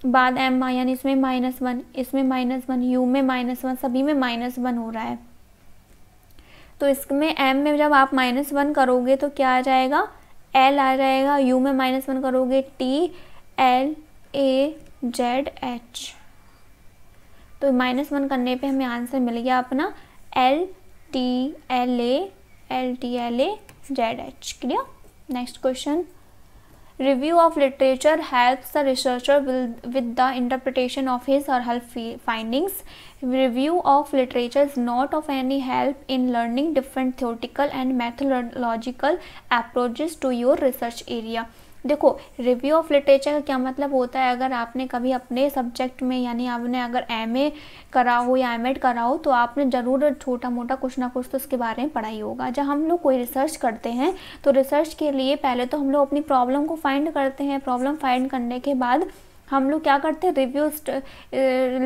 बाद एम यानी इसमें माइनस वन इसमें माइनस वन यू में माइनस वन सभी में माइनस वन हो रहा है तो इसमें एम में जब आप माइनस वन करोगे तो क्या आ जाएगा एल आ जाएगा यू में माइनस वन करोगे T L A Z H तो माइनस वन करने पे हमें आंसर मिल गया अपना L T L L T L A Z H clear next question review of literature help the researcher with the interpretation of his or help findings review of literature is not of any help in learning different theoretical and methodological approaches to your research area देखो review of literature का क्या मतलब होता है अगर आपने कभी अपने सब्जेक्ट में यानी आपने अगर एम करा हो या एम करा हो तो आपने ज़रूर छोटा मोटा कुछ ना कुछ तो उसके बारे में पढ़ाई होगा जब हम लोग कोई रिसर्च करते हैं तो रिसर्च के लिए पहले तो हम लोग अपनी प्रॉब्लम को फाइंड करते हैं प्रॉब्लम फाइंड करने के बाद हम लोग क्या करते हैं रिव्यू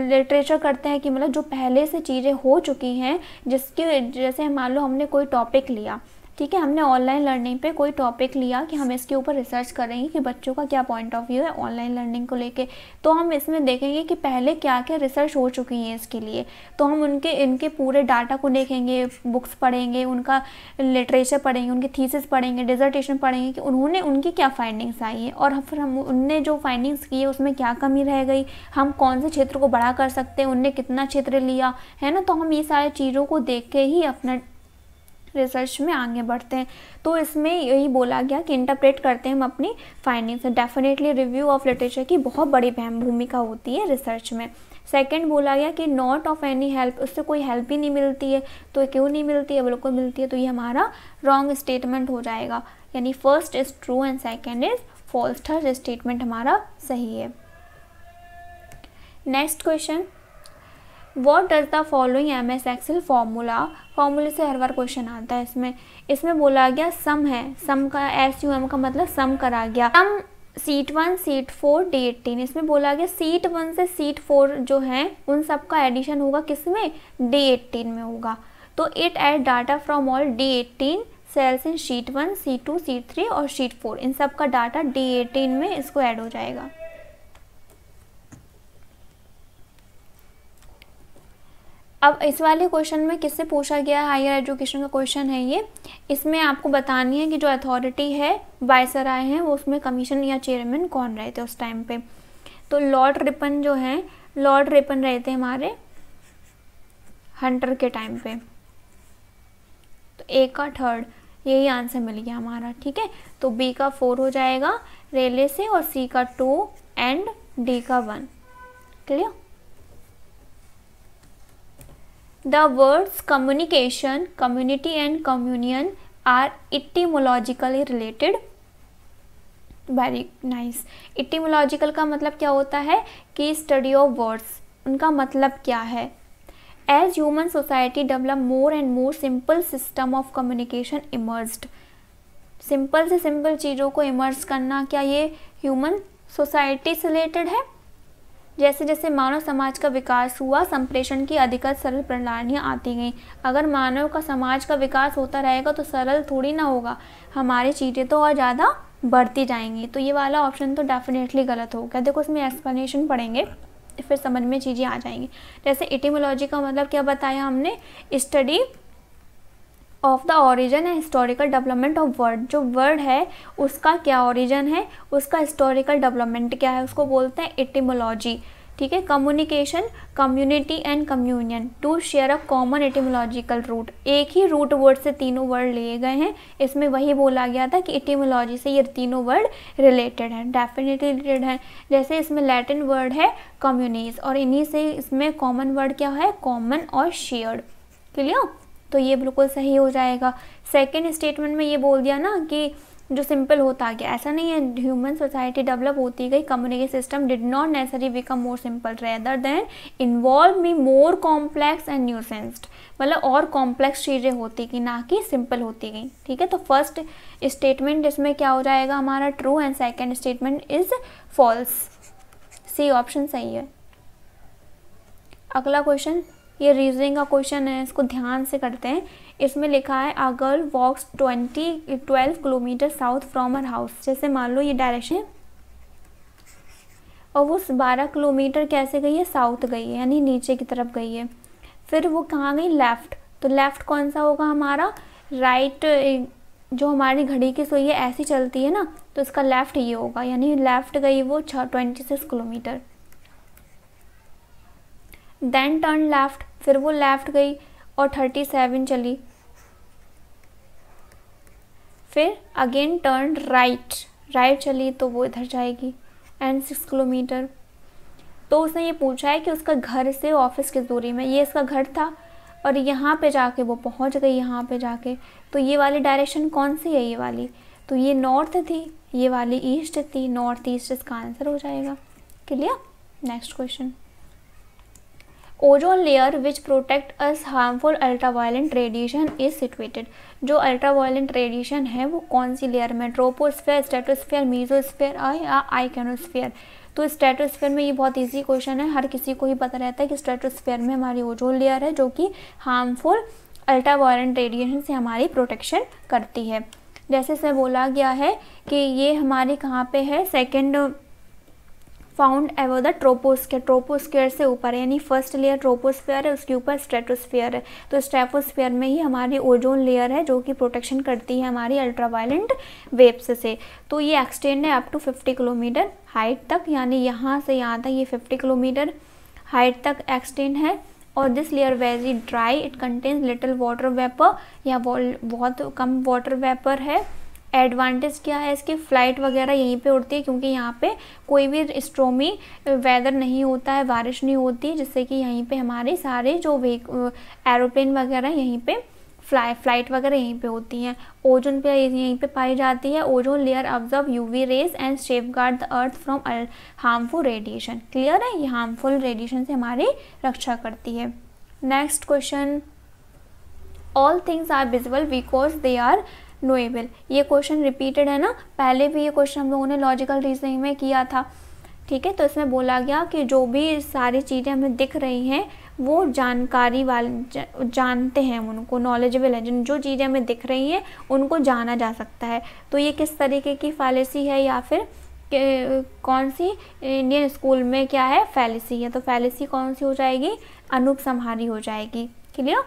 लिटरेचर करते हैं कि मतलब जो पहले से चीज़ें हो चुकी हैं जिसके जैसे मान लो हमने कोई टॉपिक लिया ठीक है हमने ऑनलाइन लर्निंग पे कोई टॉपिक लिया कि हम इसके ऊपर रिसर्च करेंगे कि बच्चों का क्या पॉइंट ऑफ व्यू है ऑनलाइन लर्निंग को लेके तो हम इसमें देखेंगे कि पहले क्या क्या रिसर्च हो चुकी है इसके लिए तो हम उनके इनके पूरे डाटा को देखेंगे बुक्स पढ़ेंगे उनका लिटरेचर पढ़ेंगे उनकी थीसिस पढ़ेंगे डिजर्टेशन पढ़ेंगे कि उन्होंने उनकी क्या फाइंडिंग्स आई है और फिर हम उनने जो फाइंडिंग्स की है उसमें क्या कमी रह गई हम कौन से क्षेत्र को बड़ा कर सकते हैं उनने कितना क्षेत्र लिया है ना तो हम ये सारी चीज़ों को देख के ही अपना रिसर्च में आगे बढ़ते हैं तो इसमें यही बोला गया कि इंटरप्रेट करते हैं हम अपनी findings definitely review of literature की बहुत बड़ी भूमिका होती है रिसर्च में सेकेंड बोला गया कि नॉट ऑफ एनी हेल्प उससे कोई हेल्प ही नहीं मिलती है तो क्यों नहीं मिलती है बिल्कुल मिलती है तो ये हमारा रॉन्ग स्टेटमेंट हो जाएगा यानी first is true and second is false third statement हमारा सही है next question what does the following M S Excel formula फॉर्मूले से हर बार क्वेश्चन आता है इसमें इसमें बोला गया सम है सम का एस यू एम का मतलब सम करा गया sum sheet one sheet four D eighteen इसमें बोला गया सीट वन से सीट फोर जो है उन सब का एडिशन होगा किस में डे एटीन में होगा तो it add data from all D eighteen cells in sheet one sheet two sheet three और शीट फोर इन सब का डाटा डी एटीन में इसको ऐड हो जाएगा अब इस वाले क्वेश्चन में किससे पूछा गया हायर एजुकेशन का क्वेश्चन है ये इसमें आपको बतानी है कि जो अथॉरिटी है आए हैं वो उसमें कमीशन या चेयरमैन कौन रहे थे उस टाइम पे तो लॉर्ड रिपन जो है लॉर्ड रिपन रहे थे हमारे हंटर के टाइम पे तो ए का थर्ड यही आंसर मिल गया हमारा ठीक है तो बी का फोर हो जाएगा रेलवे से और सी का टू एंड डी का one clear the words communication community and communion are etymologically related very nice etymological का मतलब क्या होता है कि स्टडी ऑफ वर्ड्स उनका मतलब क्या है as human society develop more and more simple system of communication emerge simple से सिंपल चीज़ों को इमर्ज करना क्या ये ह्यूमन सोसाइटी से रिलेटेड है जैसे जैसे मानव समाज का विकास हुआ संप्रेषण की अधिकतर सरल प्रणालियाँ आती गईं अगर मानव का समाज का विकास होता रहेगा तो सरल थोड़ी ना होगा हमारी चीज़ें तो और ज़्यादा बढ़ती जाएंगी तो ये वाला ऑप्शन तो डेफिनेटली गलत हो गया देखो इसमें एक्सप्लेनेशन पढ़ेंगे फिर समझ में चीज़ें आ जाएंगी जैसे इटीमोलॉजी का मतलब क्या बताया हमने study of the origin and historical development of word जो वर्ड है उसका क्या ऑरिजन है उसका हिस्टोरिकल डेवलपमेंट क्या है उसको बोलते हैं एटिमोलॉजी ठीक है communication community and communion to share a common etymological root एक ही रूट वर्ड से तीनों वर्ड लिए गए हैं इसमें वही बोला गया था कि एटिमोलॉजी से ये तीनों वर्ड रिलेटेड हैं डेफिनेटली रिलेटेड हैं जैसे इसमें लैटिन वर्ड है कम्युनिज और इन्हीं से इसमें कॉमन वर्ड क्या है कॉमन और शेयर्ड क्लियर तो ये बिल्कुल सही हो जाएगा सेकेंड स्टेटमेंट में ये बोल दिया ना कि जो सिंपल होता गया ऐसा नहीं है ह्यूमन सोसाइटी डेवलप होती गई communication system did not necessary become more simple rather than involve me more complex and nuanced मतलब और कॉम्प्लेक्स चीज़ें होती गई ना कि सिंपल होती गई ठीक है तो फर्स्ट स्टेटमेंट इसमें क्या हो जाएगा हमारा true and second statement is false C option सही है अगला क्वेश्चन ये रीजनिंग का क्वेश्चन है इसको ध्यान से करते हैं इसमें लिखा है अगर walks twenty twelve kilometre south from her house जैसे मान लो ये डायरेक्शन है और वो बारह किलोमीटर कैसे गई है साउथ गई है यानी नीचे की तरफ गई है फिर वो कहाँ गई लेफ़्ट तो लेफ़्ट कौन सा होगा हमारा राइट जो हमारी घड़ी की सुई है ऐसी चलती है ना तो इसका लेफ़्ट ये होगा यानी लेफ़्ट गई वो छ twenty six kilometre then turn left फिर वो लेफ्ट गई और थर्टी सेवन चली फिर अगेन टर्न राइट राइट चली तो वो इधर जाएगी एंड सिक्स किलोमीटर तो उसने ये पूछा है कि उसका घर से ऑफिस किस दूरी में ये इसका घर था और यहाँ पे जाके वो पहुँच गई यहाँ पे जाके तो ये वाली डायरेक्शन कौन सी है ये वाली तो ये नॉर्थ थी ये वाली ईस्ट थी नॉर्थ ईस्ट इसका आंसर हो जाएगा clear next question ozone layer which protect us harmful ultraviolet radiation is situated जो अल्ट्रावायलेंट रेडिएशन है वो कौन सी लेयर में ट्रोपोस्फेयर स्टेटोस्फेयर मीजोस्फेयर या आइकेनोस्फेयर तो स्ट्रेटोस्फेयर में ये बहुत इजी क्वेश्चन है हर किसी को ही पता रहता है कि स्ट्रेटोस्फेयर में हमारी ओजोन लेयर है जो कि हार्मफुल अल्ट्रावायलेंट रेडिएशन से हमारी प्रोटेक्शन करती है जैसे इसमें बोला गया है कि ये हमारे कहाँ पे है second found above the troposphere troposphere से ऊपर यानी फर्स्ट लेयर ट्रोपोस्फेयर है उसके ऊपर स्ट्रेटोस्फेयर है तो स्ट्रेटोस्फेयर में ही हमारी ओजोन लेयर है जो कि प्रोटेक्शन करती है हमारी अल्ट्रावायलेंट वेव्स से तो ये एक्सटेंड है up to fifty kilometre height तक यानी यहाँ से यहाँ तक ये फिफ्टी किलोमीटर हाइट तक एक्सटेंड है और this layer very dry it contains little water vapour या बहुत कम वाटर वेपर है एडवांटेज क्या है इसकी फ़्लाइट वगैरह यहीं पे उड़ती है क्योंकि यहाँ पे कोई भी स्ट्रोमी वेदर नहीं होता है बारिश नहीं होती जिससे कि यहीं पे हमारे सारे जो एरोप्लेन वगैरह यहीं पे फ्लाई फ्लाइट वगैरह यहीं पे होती हैं ओजोन पे यहीं पे पाई जाती है ozone layer observe UV rays and safeguard the earth from harmful radiation clear है ये हार्मफुल रेडिएशन से हमारी रक्षा करती है next question all things are visible because they are knowable ये क्वेश्चन रिपीटेड है ना पहले भी ये क्वेश्चन हम लोगों ने लॉजिकल रीजनिंग में किया था ठीक है तो इसमें बोला गया कि जो भी सारी चीज़ें हमें दिख रही हैं वो जानकारी वाले जानते हैं उनको नॉलेजेबल है जिन जो चीज़ें हमें दिख रही हैं उनको जाना जा सकता है तो ये किस तरीके की फैलेसी है या फिर कौन सी इंडियन स्कूल में क्या है फैलेसी है तो फैलेसी कौन सी हो जाएगी अनुप संहारी हो जाएगी क्लियर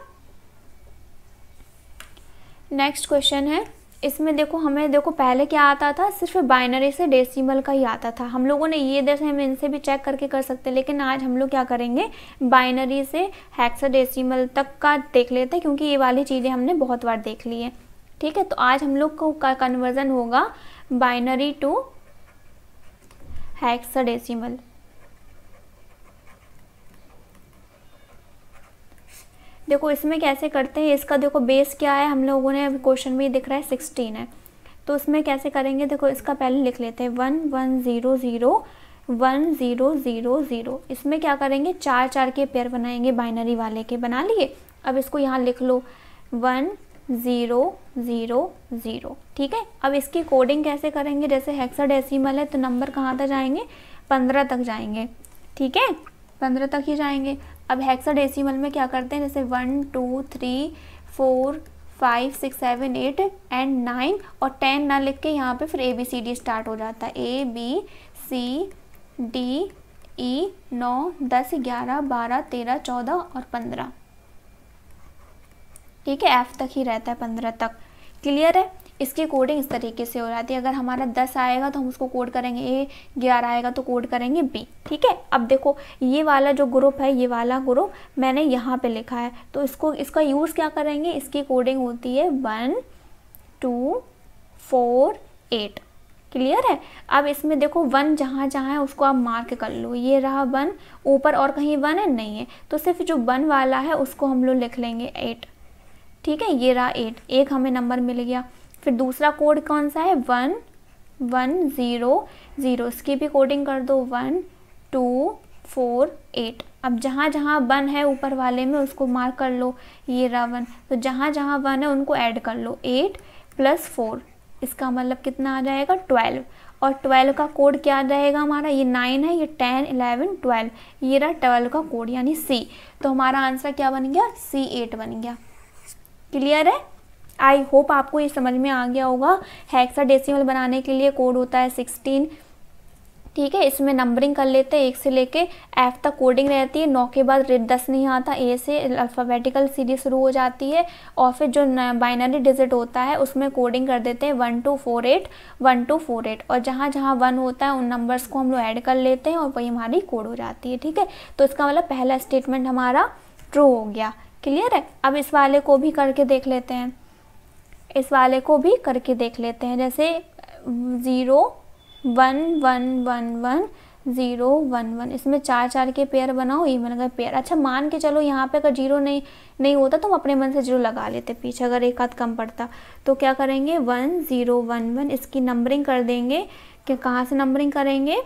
नेक्स्ट क्वेश्चन है इसमें देखो हमें देखो पहले क्या आता था सिर्फ बाइनरी से डेसिमल का ही आता था हम लोगों ने ये जैसे हम इनसे भी चेक करके कर सकते हैं लेकिन आज हम लोग क्या करेंगे बाइनरी से हेक्साडेसिमल तक का देख लेते हैं क्योंकि ये वाली चीज़ें हमने बहुत बार देख ली है ठीक है तो आज हम लोग को का कन्वर्जन होगा बाइनरी टू हैक्सा देखो इसमें कैसे करते हैं इसका देखो बेस क्या है हम लोगों ने अभी क्वेश्चन में दिख रहा है सिक्सटीन है तो उसमें कैसे करेंगे देखो इसका पहले लिख लेते हैं one one zero zero one zero zero zero इसमें क्या करेंगे चार चार के पेयर बनाएंगे बाइनरी वाले के बना लिए अब इसको यहाँ लिख लो वन ज़ीरो ज़ीरो ज़ीरो ठीक है अब इसकी कोडिंग कैसे करेंगे जैसे हेक्सा डेसिमल है तो नंबर कहाँ तक जाएंगे पंद्रह तक जाएंगे ठीक है पंद्रह तक ही जाएंगे अब हेक्साडेसिमल में क्या करते हैं जैसे one two three four five six seven eight and nine और टेन ना लिख के यहाँ पे फिर A B C D start हो जाता है ए बी सी डी ई नौ दस ग्यारह बारह तेरह चौदह और पंद्रह ठीक है एफ तक ही रहता है पंद्रह तक क्लियर है इसकी कोडिंग इस तरीके से हो जाती है अगर हमारा दस आएगा तो हम उसको कोड करेंगे ए ग्यारह आएगा तो कोड करेंगे बी ठीक है अब देखो ये वाला जो ग्रुप है ये वाला ग्रुप मैंने यहाँ पे लिखा है तो इसको इसका यूज़ क्या करेंगे इसकी कोडिंग होती है one two four eight clear है अब इसमें देखो वन जहाँ जहाँ है उसको आप मार्क कर लो ये रहा वन ऊपर और कहीं वन है नहीं है तो सिर्फ जो वन वाला है उसको हम लोग लिख लेंगे एट ठीक है ये रहा एट एक हमें नंबर मिल गया फिर दूसरा कोड कौन सा है वन वन ज़ीरो ज़ीरो इसकी भी कोडिंग कर दो वन टू फोर एट अब जहाँ जहाँ वन है ऊपर वाले में उसको मार्क कर लो ये रहा वन तो जहाँ जहाँ वन है उनको ऐड कर लो एट प्लस फोर इसका मतलब कितना आ जाएगा ट्वेल्व और ट्वेल्व का कोड क्या आ जाएगा हमारा ये नाइन है ये टेन इलेवन ट्वेल्व ये रहा ट्वेल्व का कोड यानी सी तो हमारा आंसर क्या बन गया सी एट बन गया क्लियर है आई होप आपको ये समझ में आ गया होगा हेक्सा डेसिमल बनाने के लिए कोड होता है सिक्सटीन ठीक है इसमें नंबरिंग कर लेते हैं एक से लेके एफ तक कोडिंग रहती है नौ के बाद रेड दस नहीं आता ए से अल्फ़ाबेटिकल सीरीज शुरू हो जाती है और फिर जो बाइनरी डिजिट होता है उसमें कोडिंग कर देते हैं one two four eight one two four eight और जहाँ जहाँ वन होता है उन नंबर्स को हम लोग ऐड कर लेते हैं और वही हमारी कोड हो जाती है ठीक है तो इसका मतलब पहला स्टेटमेंट हमारा ट्रू हो गया क्लियर है अब इस वाले को भी करके देख लेते हैं इस वाले को भी करके देख लेते हैं जैसे zero one one one one zero one one इसमें चार चार के पेयर बनाओ ये मैंने कहा पेयर अच्छा मान के चलो यहाँ पे अगर जीरो नहीं नहीं होता तो हम अपने मन से जीरो लगा लेते पीछे अगर एक हाथ कम पड़ता तो क्या करेंगे वन ज़ीरो वन वन इसकी नंबरिंग कर देंगे कि कहाँ से नंबरिंग करेंगे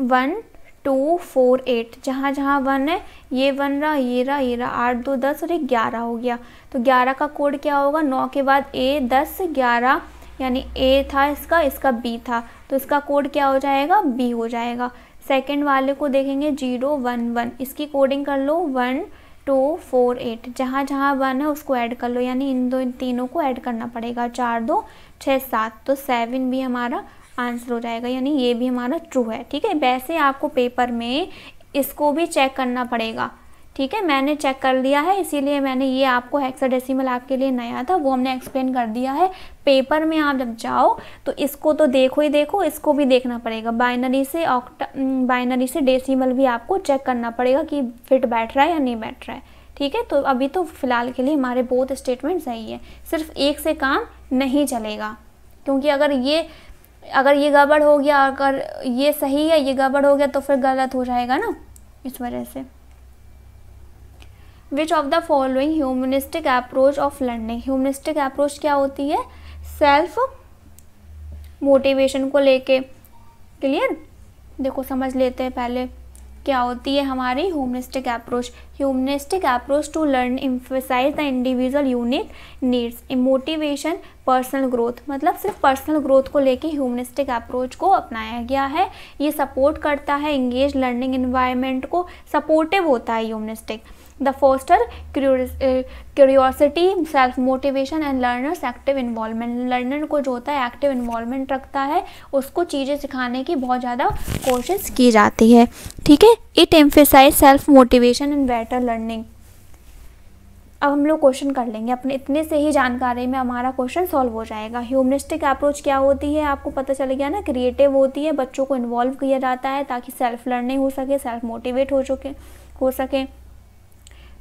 वन टू फोर एट जहाँ जहाँ वन है ये वन रहा ये रहा ये रहा आठ दो दस और एक ग्यारह हो गया तो ग्यारह का कोड क्या होगा नौ के बाद ए दस ग्यारह यानी ए था इसका इसका बी था तो इसका कोड क्या हो जाएगा बी हो जाएगा सेकेंड वाले को देखेंगे जीरो वन वन इसकी कोडिंग कर लो वन टू फोर एट जहाँ जहाँ वन है उसको ऐड कर लो यानी इन दो इन तीनों को ऐड करना पड़ेगा चार दो छः सात तो सेवन भी हमारा आंसर हो जाएगा यानी ये भी हमारा ट्रू है ठीक है वैसे आपको पेपर में इसको भी चेक करना पड़ेगा ठीक है मैंने चेक कर लिया है इसीलिए मैंने ये आपको हेक्साडेसिमल आपके लिए नया था वो हमने एक्सप्लेन कर दिया है पेपर में आप जब जाओ तो इसको तो देखो ही देखो इसको भी देखना पड़ेगा बाइनरी से ऑक्टा बाइनरी से डेसिमल भी आपको चेक करना पड़ेगा कि फिट बैठ रहा है या नहीं बैठ रहा है ठीक है तो अभी तो फ़िलहाल के लिए हमारे बहुत स्टेटमेंट सही है सिर्फ एक से काम नहीं चलेगा क्योंकि अगर ये अगर ये गड़बड़ हो गया अगर ये सही है ये गड़बड़ हो गया तो फिर गलत हो जाएगा ना इस वजह से which of the following humanistic approach of learning humanistic approach क्या होती है सेल्फ मोटिवेशन को लेके क्लियर देखो समझ लेते हैं पहले क्या होती है हमारी humanistic approach humanistic approach to learn emphasise the individual unique needs motivation personal growth मतलब सिर्फ पर्सनल ग्रोथ को लेके ह्यूमनिस्टिक अप्रोच को अपनाया गया है ये सपोर्ट करता है इंगेज लर्निंग इन्वायरमेंट को सपोर्टिव होता है humanistic the foster curiosity self motivation and learners active involvement learner को जो होता है active involvement रखता है उसको चीज़ें सिखाने की बहुत ज़्यादा कोशिश की जाती है ठीक है it emphasise self motivation and better learning अब हम लोग क्वेश्चन कर लेंगे अपने इतने से ही जानकारी में हमारा क्वेश्चन सॉल्व हो जाएगा ह्यूमनिस्टिक अप्रोच क्या होती है आपको पता चल गया ना क्रिएटिव होती है बच्चों को इन्वॉल्व किया जाता है ताकि सेल्फ लर्निंग हो सके सेल्फ मोटिवेट हो चुके हो सके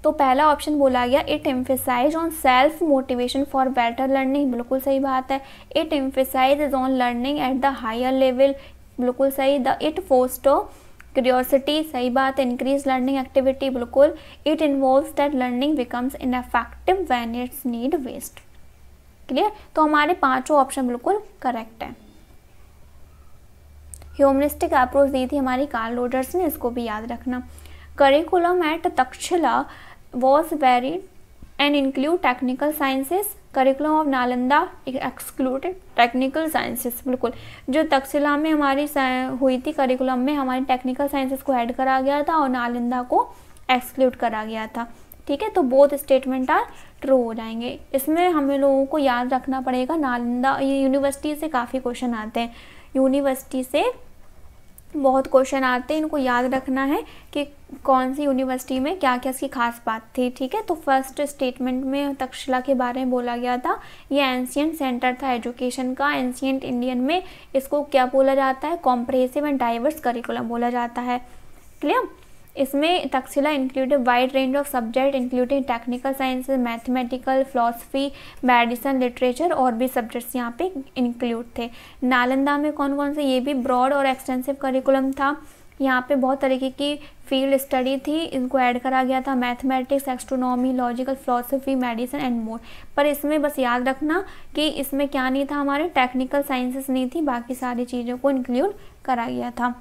तो पहला ऑप्शन बोला गया it emphasise on self motivation for better learning बिल्कुल सही बात है it emphasise is on learning at the higher level बिल्कुल सही द इट फोस्टो क्यूरियोसिटी सही बात है इंक्रीज लर्निंग एक्टिविटी बिल्कुल it involve that learning becomes ineffective when its need waste clear तो हमारे पांचों ऑप्शन बिल्कुल करेक्ट हैं ह्यूमनिस्टिक अप्रोच दी थी हमारी कार्ल रोडर्स ने इसको भी याद रखना curriculum at Taxila was varied and include technical sciences curriculum of Nalanda excluded technical sciences बिल्कुल जो तकसिला में हमारी हुई थी करिकुलम में हमारे टेक्निकल साइंसेस को ऐड करा गया था और नालंदा को एक्सक्लूड करा गया था ठीक है तो बोथ स्टेटमेंट आर ट्रू हो जाएंगे इसमें हमें लोगों को याद रखना पड़ेगा नालंदा ये यूनिवर्सिटी से काफ़ी क्वेश्चन आते हैं यूनिवर्सिटी से बहुत क्वेश्चन आते हैं इनको याद रखना है कि कौन सी यूनिवर्सिटी में क्या क्या इसकी खास बात थी ठीक है तो फर्स्ट स्टेटमेंट में तक्षशिला के बारे में बोला गया था ये एंशियंट सेंटर था एजुकेशन का एंशियंट इंडियन में इसको क्या बोला जाता है कॉम्प्रेसिव एंड डाइवर्स करिकुलम बोला जाता है क्लियर इसमें Takshashila include wide range of subject including technical science mathematical philosophy medicine literature और भी सब्जेक्ट्स यहाँ पे इंक्लूड थे नालंदा में कौन कौन से ये भी ब्रॉड और एक्सटेंसिव करिकुलम था यहाँ पे बहुत तरीके की फील्ड स्टडी थी इनको ऐड करा गया था mathematics astronomy logical philosophy medicine and more पर इसमें बस याद रखना कि इसमें क्या नहीं था हमारे टेक्निकल साइंसेस नहीं थी बाकी सारी चीज़ों को इंक्लूड करा गया था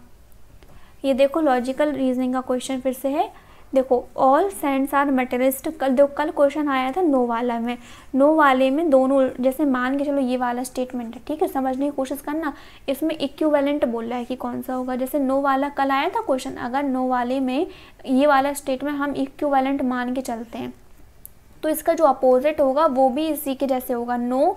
ये देखो लॉजिकल रीजनिंग का क्वेश्चन फिर से है देखो ऑल सेंट्स आर मेटेरिस्ट कल देखो कल क्वेश्चन आया था नो वाला में नो वाले में दोनों जैसे मान के चलो ये वाला स्टेटमेंट है ठीक है समझने की कोशिश करना इसमें इक्वेलेंट बोल रहा है कि कौन सा होगा जैसे नो वाला कल आया था क्वेश्चन अगर नो वाले में ये वाला स्टेटमेंट हम इक्वेलेंट मान के चलते हैं तो इसका जो अपोजिट होगा वो भी इसी के जैसे होगा नो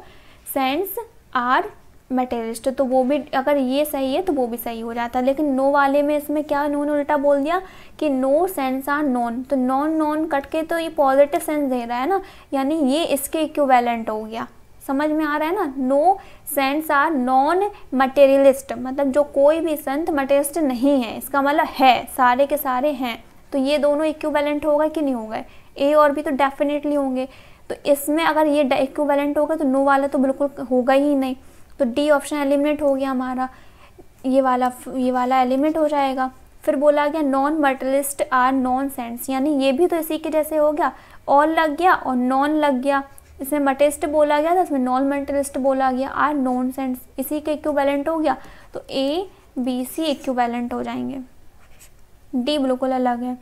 सेंट्स आर मटेरिस्ट तो वो भी अगर ये सही है तो वो भी सही हो जाता है लेकिन नो वाले में इसमें क्या नोन उल्टा बोल दिया कि नो सेंस आर नॉन तो नॉन नॉन कट के तो ये पॉजिटिव सेंस दे रहा है ना यानी ये इसके इक्वेलेंट हो गया समझ में आ रहा है ना no sense are non materialist मतलब जो कोई भी संत मटेरियलिस्ट नहीं है इसका मतलब है सारे के सारे हैं तो ये दोनों इक्वेलेंट होगा कि नहीं होगा ए और भी तो डेफिनेटली होंगे तो इसमें अगर ये इक्वेलेंट होगा तो नो वाला तो बिल्कुल होगा ही नहीं तो डी ऑप्शन एलिमिनेट हो गया हमारा ये वाला ये वाला एलिमिनेट हो जाएगा फिर बोला गया non materialist are non sense यानी ये भी तो इसी के जैसे हो गया ऑल लग गया और नॉन लग गया इसमें मटेस्ट बोला गया था इसमें नॉन मटेलिस्ट बोला गया आर नॉन सेंस इसी के इक्वेलेंट हो गया तो ए बी सी इक्वेलेंट हो जाएंगे डी बिल्कुल अलग है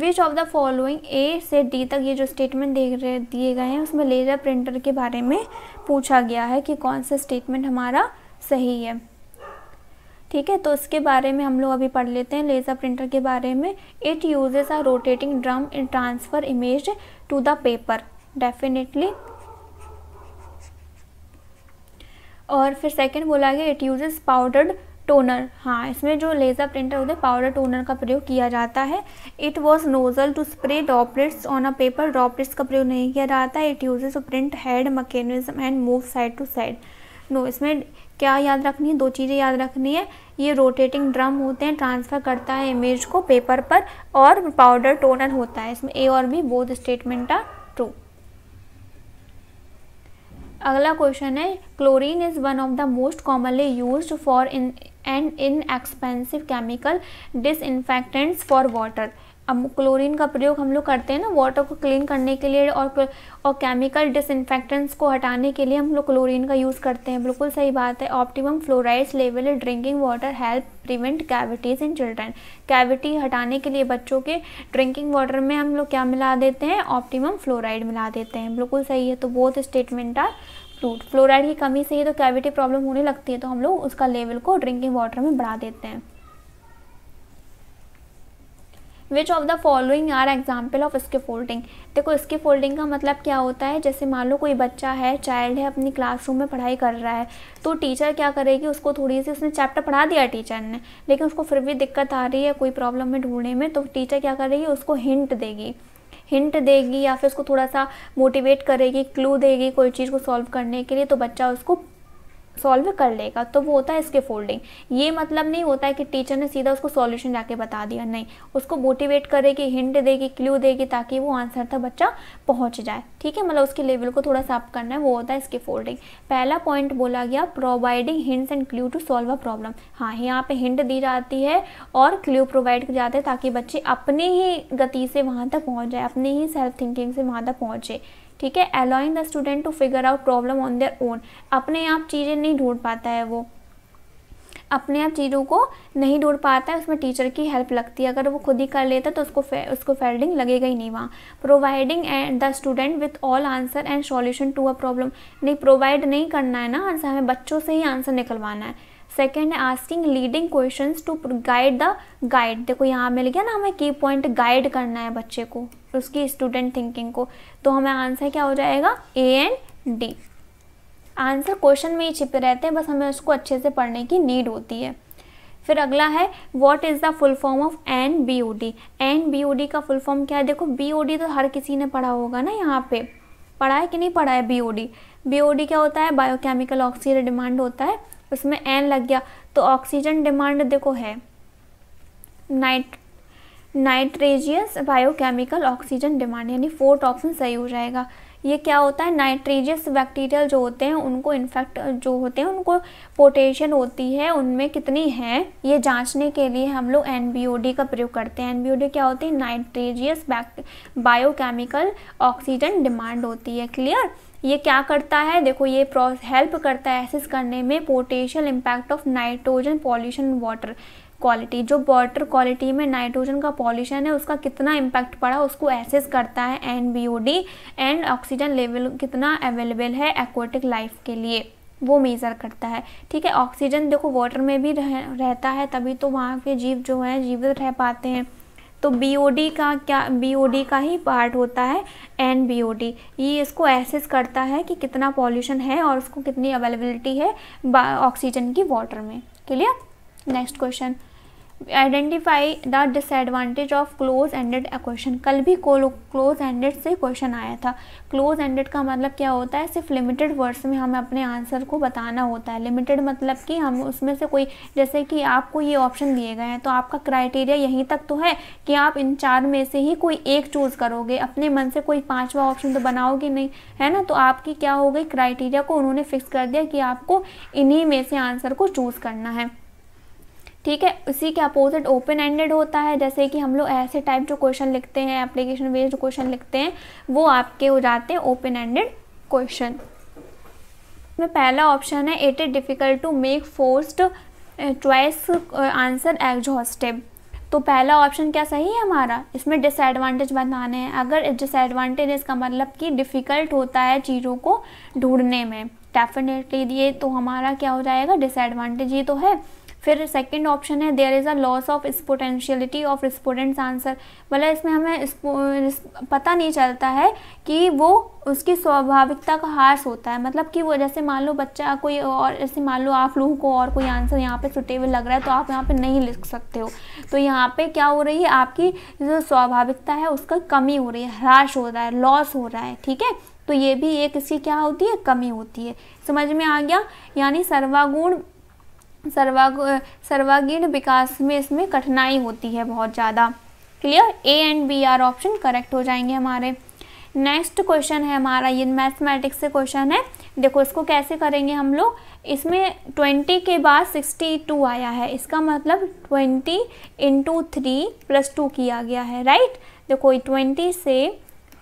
which of the following A से डी तक ये जो स्टेटमेंट देख रहे दिए गए हैं उसमें लेजर प्रिंटर के बारे में पूछा गया है कि कौन सा स्टेटमेंट हमारा सही है ठीक है तो इसके बारे में हम लोग अभी पढ़ लेते हैं लेज़र प्रिंटर के बारे में it uses a rotating drum in transfer image to the paper definitely और फिर सेकंड बोला गया इट यूजेस पाउडर्ड टोनर हाँ इसमें जो लेज़र प्रिंटर होते हैं पाउडर टोनर का प्रयोग किया जाता है it was nozzle to spray droplets on a paper droplets का प्रयोग नहीं किया जाता है it use to print head mechanism and move side to side no इसमें क्या याद रखनी है दो चीज़ें याद रखनी है ये रोटेटिंग ड्रम होते हैं ट्रांसफ़र करता है इमेज को पेपर पर और पाउडर टोनर होता है इसमें ए और B both statement are true अगला क्वेश्चन है chlorine is one of the most commonly use for in and inexpensive chemical disinfectants for water अब क्लोरीन का प्रयोग हम लोग करते हैं ना वाटर को क्लीन करने के लिए और और केमिकल डिसइनफेक्टेंट्स को हटाने के लिए हम लोग क्लोरीन का यूज़ करते हैं बिल्कुल सही बात है optimum fluorides level drinking water help prevent cavities in children cavity हटाने के लिए बच्चों के ड्रिंकिंग वाटर में हम लोग क्या मिला देते हैं ऑप्टिमम फ्लोराइड मिला देते हैं बिल्कुल सही है तो बहुत स्टेटमेंट आर फ्लूड फ्लोराइड की कमी से ही तो कैविटी प्रॉब्लम होने लगती है तो हम लोग उसका लेवल को ड्रिंकिंग वाटर में बढ़ा देते हैं which of the following are example of इसके फोल्डिंग देखो इसके फोल्डिंग का मतलब क्या होता है जैसे मान लो कोई बच्चा है चाइल्ड है अपनी क्लासरूम में पढ़ाई कर रहा है तो टीचर क्या करेगी उसको थोड़ी सी उसने चैप्टर पढ़ा दिया टीचर ने लेकिन उसको फिर भी दिक्कत आ रही है कोई प्रॉब्लम में ढूंढने में तो टीचर क्या करेगी उसको हिंट देगी हिंट देगी या फिर उसको थोड़ा सा मोटिवेट करेगी क्लू देगी कोई चीज़ को सॉल्व करने के लिए तो बच्चा उसको सॉल्व कर लेगा तो वो होता है इसके फोल्डिंग ये मतलब नहीं होता है कि टीचर ने सीधा उसको सॉल्यूशन जाके बता दिया नहीं उसको मोटिवेट करेगी हिंट देगी क्ल्यू देगी ताकि वो आंसर था बच्चा पहुंच जाए ठीक है मतलब उसके लेवल को थोड़ा सा अप करना है वो होता है इसके फोल्डिंग पहला पॉइंट बोला गया providing hints and clue to solve a problem हाँ यहाँ पे हिंट दी जाती है और क्ल्यू प्रोवाइड की जाते हैं ताकि बच्चे अपने ही गति से वहाँ तक पहुँच जाए अपने ही सेल्फ थिंकिंग से वहाँ तक पहुँचे ठीक है allowing the student to figure out problem on their own अपने आप चीज़ें नहीं ढूंढ पाता है वो अपने आप चीज़ों को नहीं ढूंढ पाता है उसमें टीचर की हेल्प लगती है अगर वो खुद ही कर लेता तो उसको फे, उसको फेल्डिंग लगेगा ही नहीं वहाँ providing and the student with all answer and solution to a problem नहीं प्रोवाइड नहीं करना है ना आंसर हमें बच्चों से ही आंसर निकलवाना है सेकेंड है asking leading question to guide the guide देखो यहाँ मिल गया ना हमें की पॉइंट गाइड करना है बच्चे को उसकी स्टूडेंट थिंकिंग को तो हमें आंसर क्या हो जाएगा A and D answer question में ही छिपे रहते हैं बस हमें उसको अच्छे से पढ़ने की नीड होती है फिर अगला है what is the full form of N B O D N B O D का फुल फॉर्म क्या है देखो बी ओ डी तो हर किसी ने पढ़ा होगा ना यहाँ पे पढ़ा है कि नहीं पढ़ा है B O D B O D क्या होता है बायोकेमिकल ऑक्सीजन डिमांड होता है उसमें एन लग गया तो ऑक्सीजन डिमांड देखो है नाइट नाइट्रेजियस बायोकेमिकल ऑक्सीजन डिमांड यानी फोर्थ ऑप्शन सही हो जाएगा ये क्या होता है नाइट्रेजियस बैक्टीरियल जो होते हैं उनको इन्फेक्ट जो होते हैं उनको पोटेशियम होती है उनमें कितनी है ये जांचने के लिए हम लोग एन का प्रयोग करते हैं एन क्या होती है नाइट्रेजियस बायोकेमिकल ऑक्सीजन डिमांड होती है क्लियर ये क्या करता है देखो ये हेल्प करता है एसिस करने में potential impact of nitrogen pollution water quality जो वाटर क्वालिटी में नाइट्रोजन का पॉल्यूशन है उसका कितना इम्पैक्ट पड़ा उसको एसेस करता है N B O D and oxygen level कितना अवेलेबल है एक्वाटिक लाइफ के लिए वो मेज़र करता है ठीक है ऑक्सीजन देखो वाटर में भी रह, रहता है तभी तो वहाँ के जीव जो हैं जीवित रह पाते हैं तो बी का क्या बी का ही पार्ट होता है एन बी ये इसको एसेस करता है कि कितना पॉल्यूशन है और उसको कितनी अवेलेबिलिटी है ऑक्सीजन की वाटर में clear next question identify the disadvantage of close ended question कल भी क्लोज एंडेड से क्वेश्चन आया था क्लोज एंडेड का मतलब क्या होता है सिर्फ लिमिटेड वर्ड्स में हमें अपने आंसर को बताना होता है लिमिटेड मतलब कि हम उसमें से कोई जैसे कि आपको ये ऑप्शन दिए गए हैं तो आपका क्राइटेरिया यहीं तक तो है कि आप इन चार में से ही कोई एक चूज़ करोगे अपने मन से कोई पाँचवा ऑप्शन तो बनाओगे नहीं है ना तो आपकी क्या हो गई क्राइटेरिया को उन्होंने फिक्स कर दिया कि आपको इन्हीं में से आंसर को चूज़ करना है ठीक है उसी के अपोजिट ओपन एंडेड होता है जैसे कि हम लोग ऐसे टाइप जो क्वेश्चन लिखते हैं एप्लीकेशन बेस्ड क्वेश्चन लिखते हैं वो आपके हो जाते हैं ओपन एंडेड क्वेश्चन में पहला ऑप्शन है it is difficult to make forced choice answer exhaustive तो पहला ऑप्शन क्या सही है हमारा इसमें डिसएडवांटेज बताने हैं अगर डिसएडवांटेज इसका मतलब कि डिफ़िकल्ट होता है चीज़ों को ढूंढने में डेफिनेटली ये तो हमारा क्या हो जाएगा डिसएडवांटेज ये तो है फिर सेकंड ऑप्शन है there is a loss of potentiality of respondents answer मतलब इसमें हमें पता नहीं चलता है कि वो उसकी स्वाभाविकता का हार्स होता है मतलब कि वो जैसे मान लो बच्चा कोई और जैसे मान लो आप लोगों को और कोई आंसर यहाँ पे सुटेबल लग रहा है तो आप यहाँ पे नहीं लिख सकते हो तो यहाँ पे क्या हो रही है आपकी जो स्वाभाविकता है उसका कमी हो रही है ह्रास हो रहा है लॉस हो रहा है ठीक है तो ये भी एक इसकी क्या होती है कमी होती है समझ में आ गया यानी सर्वागुण सर्वाग सर्वागीण विकास में इसमें कठिनाई होती है बहुत ज़्यादा clear A and B are option correct हो जाएंगे हमारे नेक्स्ट क्वेश्चन है हमारा ये मैथमेटिक्स से क्वेश्चन है देखो इसको कैसे करेंगे हम लोग इसमें ट्वेंटी के बाद सिक्सटी टू आया है इसका मतलब twenty into three plus two किया गया है राइट देखो ट्वेंटी से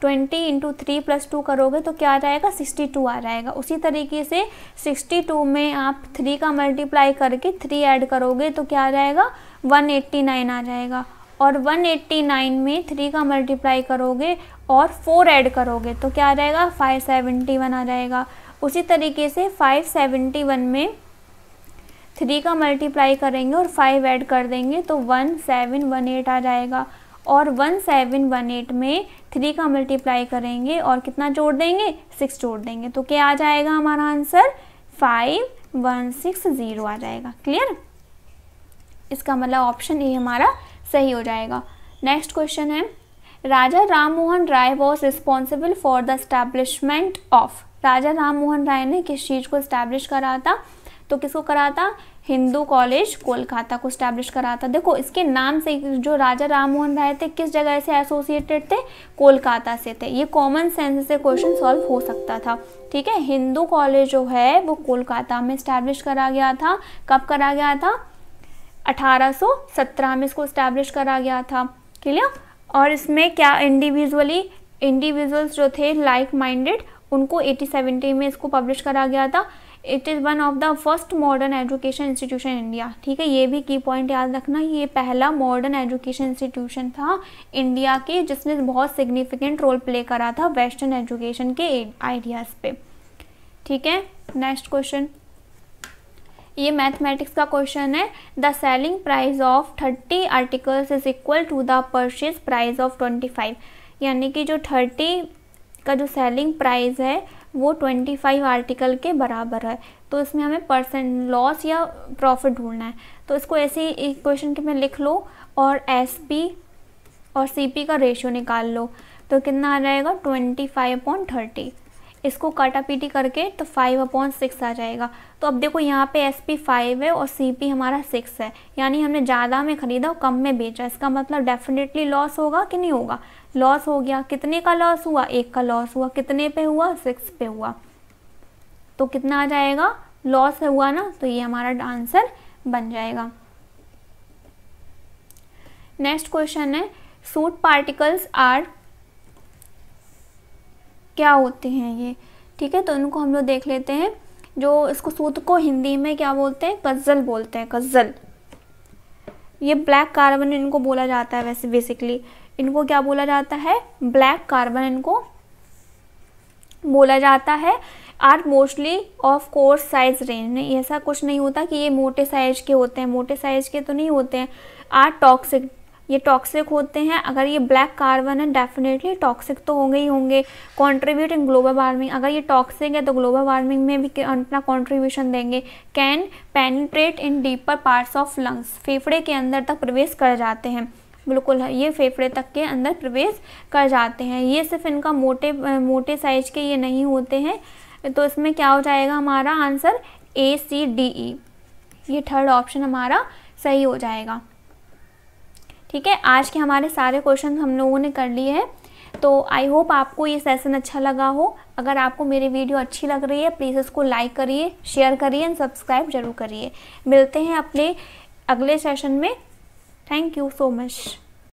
twenty into three plus two करोगे तो क्या आ जाएगा सिक्सटी टू आ जाएगा उसी तरीके से सिक्सटी टू में आप थ्री का मल्टीप्लाई करके थ्री ऐड करोगे तो क्या आ जाएगा वन एट्टी नाइन आ जाएगा और 189 में थ्री का मल्टीप्लाई करोगे और फोर ऐड करोगे तो क्या आ जाएगा 571 आ जाएगा उसी तरीके से 571 में थ्री का मल्टीप्लाई करेंगे और फाइव ऐड कर देंगे तो वन सेवन वन एट आ जाएगा और 1718 में थ्री का मल्टीप्लाई करेंगे और कितना जोड़ देंगे सिक्स जोड़ देंगे तो क्या आ जाएगा हमारा answer five one six zero आ जाएगा क्लियर इसका मतलब ऑप्शन ए हमारा सही हो जाएगा नेक्स्ट क्वेश्चन है Raja Ram Mohan Roy was responsible for the establishment of Raja Ram Mohan Roy ने किस चीज़ को इस्टेब्लिश करा था तो किसको करा था हिंदू कॉलेज कोलकाता को स्टैब्लिश करा था देखो इसके नाम से जो राजा राम मोहन राय थे किस जगह से एसोसिएटेड थे कोलकाता से थे ये कॉमन सेंस से क्वेश्चन सॉल्व हो सकता था ठीक है हिंदू कॉलेज जो है वो कोलकाता में स्टैब्लिश करा गया था कब करा गया था 1817 में इसको स्टैब्लिश करा गया था क्लियर और इसमें क्या इंडिविजुअली इंडिविजुअल्स जो थे लाइक माइंडेड उनको एटी में इसको पब्लिश करा गया था it is one of the first modern education institution India ठीक है ये भी की पॉइंट याद रखना ये पहला मॉडर्न एजुकेशन इंस्टीट्यूशन था इंडिया के जिसने बहुत सिग्निफिकेंट रोल प्ले करा था वेस्टर्न एजुकेशन के आइडियाज़ पे ठीक है नेक्स्ट क्वेश्चन ये मैथमेटिक्स का क्वेश्चन है the selling price of thirty articles is equal to the purchase price of twenty five यानी कि जो थर्टी का जो सेलिंग प्राइस है वो 25 आर्टिकल के बराबर है तो इसमें हमें परसेंट लॉस या प्रॉफिट ढूंढना है तो इसको ऐसे ही इक्वेशन के में लिख लो और एस पी और सी पी का रेशियो निकाल लो तो कितना आ जाएगा ट्वेंटी फाइव अपॉन थर्टी इसको काटा पीटी करके तो फाइव अपॉन सिक्स आ जाएगा तो अब देखो यहाँ पे एस पी फाइव है और सी पी हमारा सिक्स है यानी हमने ज़्यादा में ख़रीदा और कम में बेचा इसका मतलब डेफिनेटली लॉस होगा कि नहीं होगा लॉस हो गया कितने का लॉस हुआ एक का लॉस हुआ कितने पे हुआ सिक्स पे हुआ तो कितना आ जाएगा लॉस हुआ ना तो ये हमारा आंसर बन जाएगा नेक्स्ट क्वेश्चन है सूट पार्टिकल्स आर क्या होते हैं ये ठीक है तो इनको हम लोग देख लेते हैं जो इसको सूत को हिंदी में क्या बोलते हैं कज्जल बोलते हैं कज्जल ये ब्लैक कार्बन इनको बोला जाता है वैसे बेसिकली इनको क्या बोला जाता है ब्लैक कार्बन इनको बोला जाता है are mostly of coarse size range नहीं ऐसा कुछ नहीं होता कि ये मोटे साइज के होते हैं मोटे साइज के तो नहीं होते हैं आर टॉक्सिक ये टॉक्सिक होते हैं अगर ये ब्लैक कार्बन है डेफिनेटली टॉक्सिक तो होंगे ही होंगे कॉन्ट्रीब्यूट इन ग्लोबल वार्मिंग अगर ये टॉक्सिक है तो ग्लोबल वार्मिंग में भी अपना कॉन्ट्रीब्यूशन देंगे can penetrate in deeper parts of lungs फेफड़े के अंदर तक प्रवेश कर जाते हैं बिल्कुल ये फेफड़े तक के अंदर प्रवेश कर जाते हैं ये सिर्फ इनका मोटे मोटे साइज के ये नहीं होते हैं तो इसमें क्या हो जाएगा हमारा answer A C D E ये थर्ड ऑप्शन हमारा सही हो जाएगा ठीक है आज के हमारे सारे क्वेश्चन हम लोगों ने कर लिए हैं तो आई होप आपको ये सेशन अच्छा लगा हो अगर आपको मेरी वीडियो अच्छी लग रही है प्लीज़ इसको लाइक करिए शेयर करिए एंड सब्सक्राइब जरूर करिए मिलते हैं अपने अगले सेशन में Thank you so much.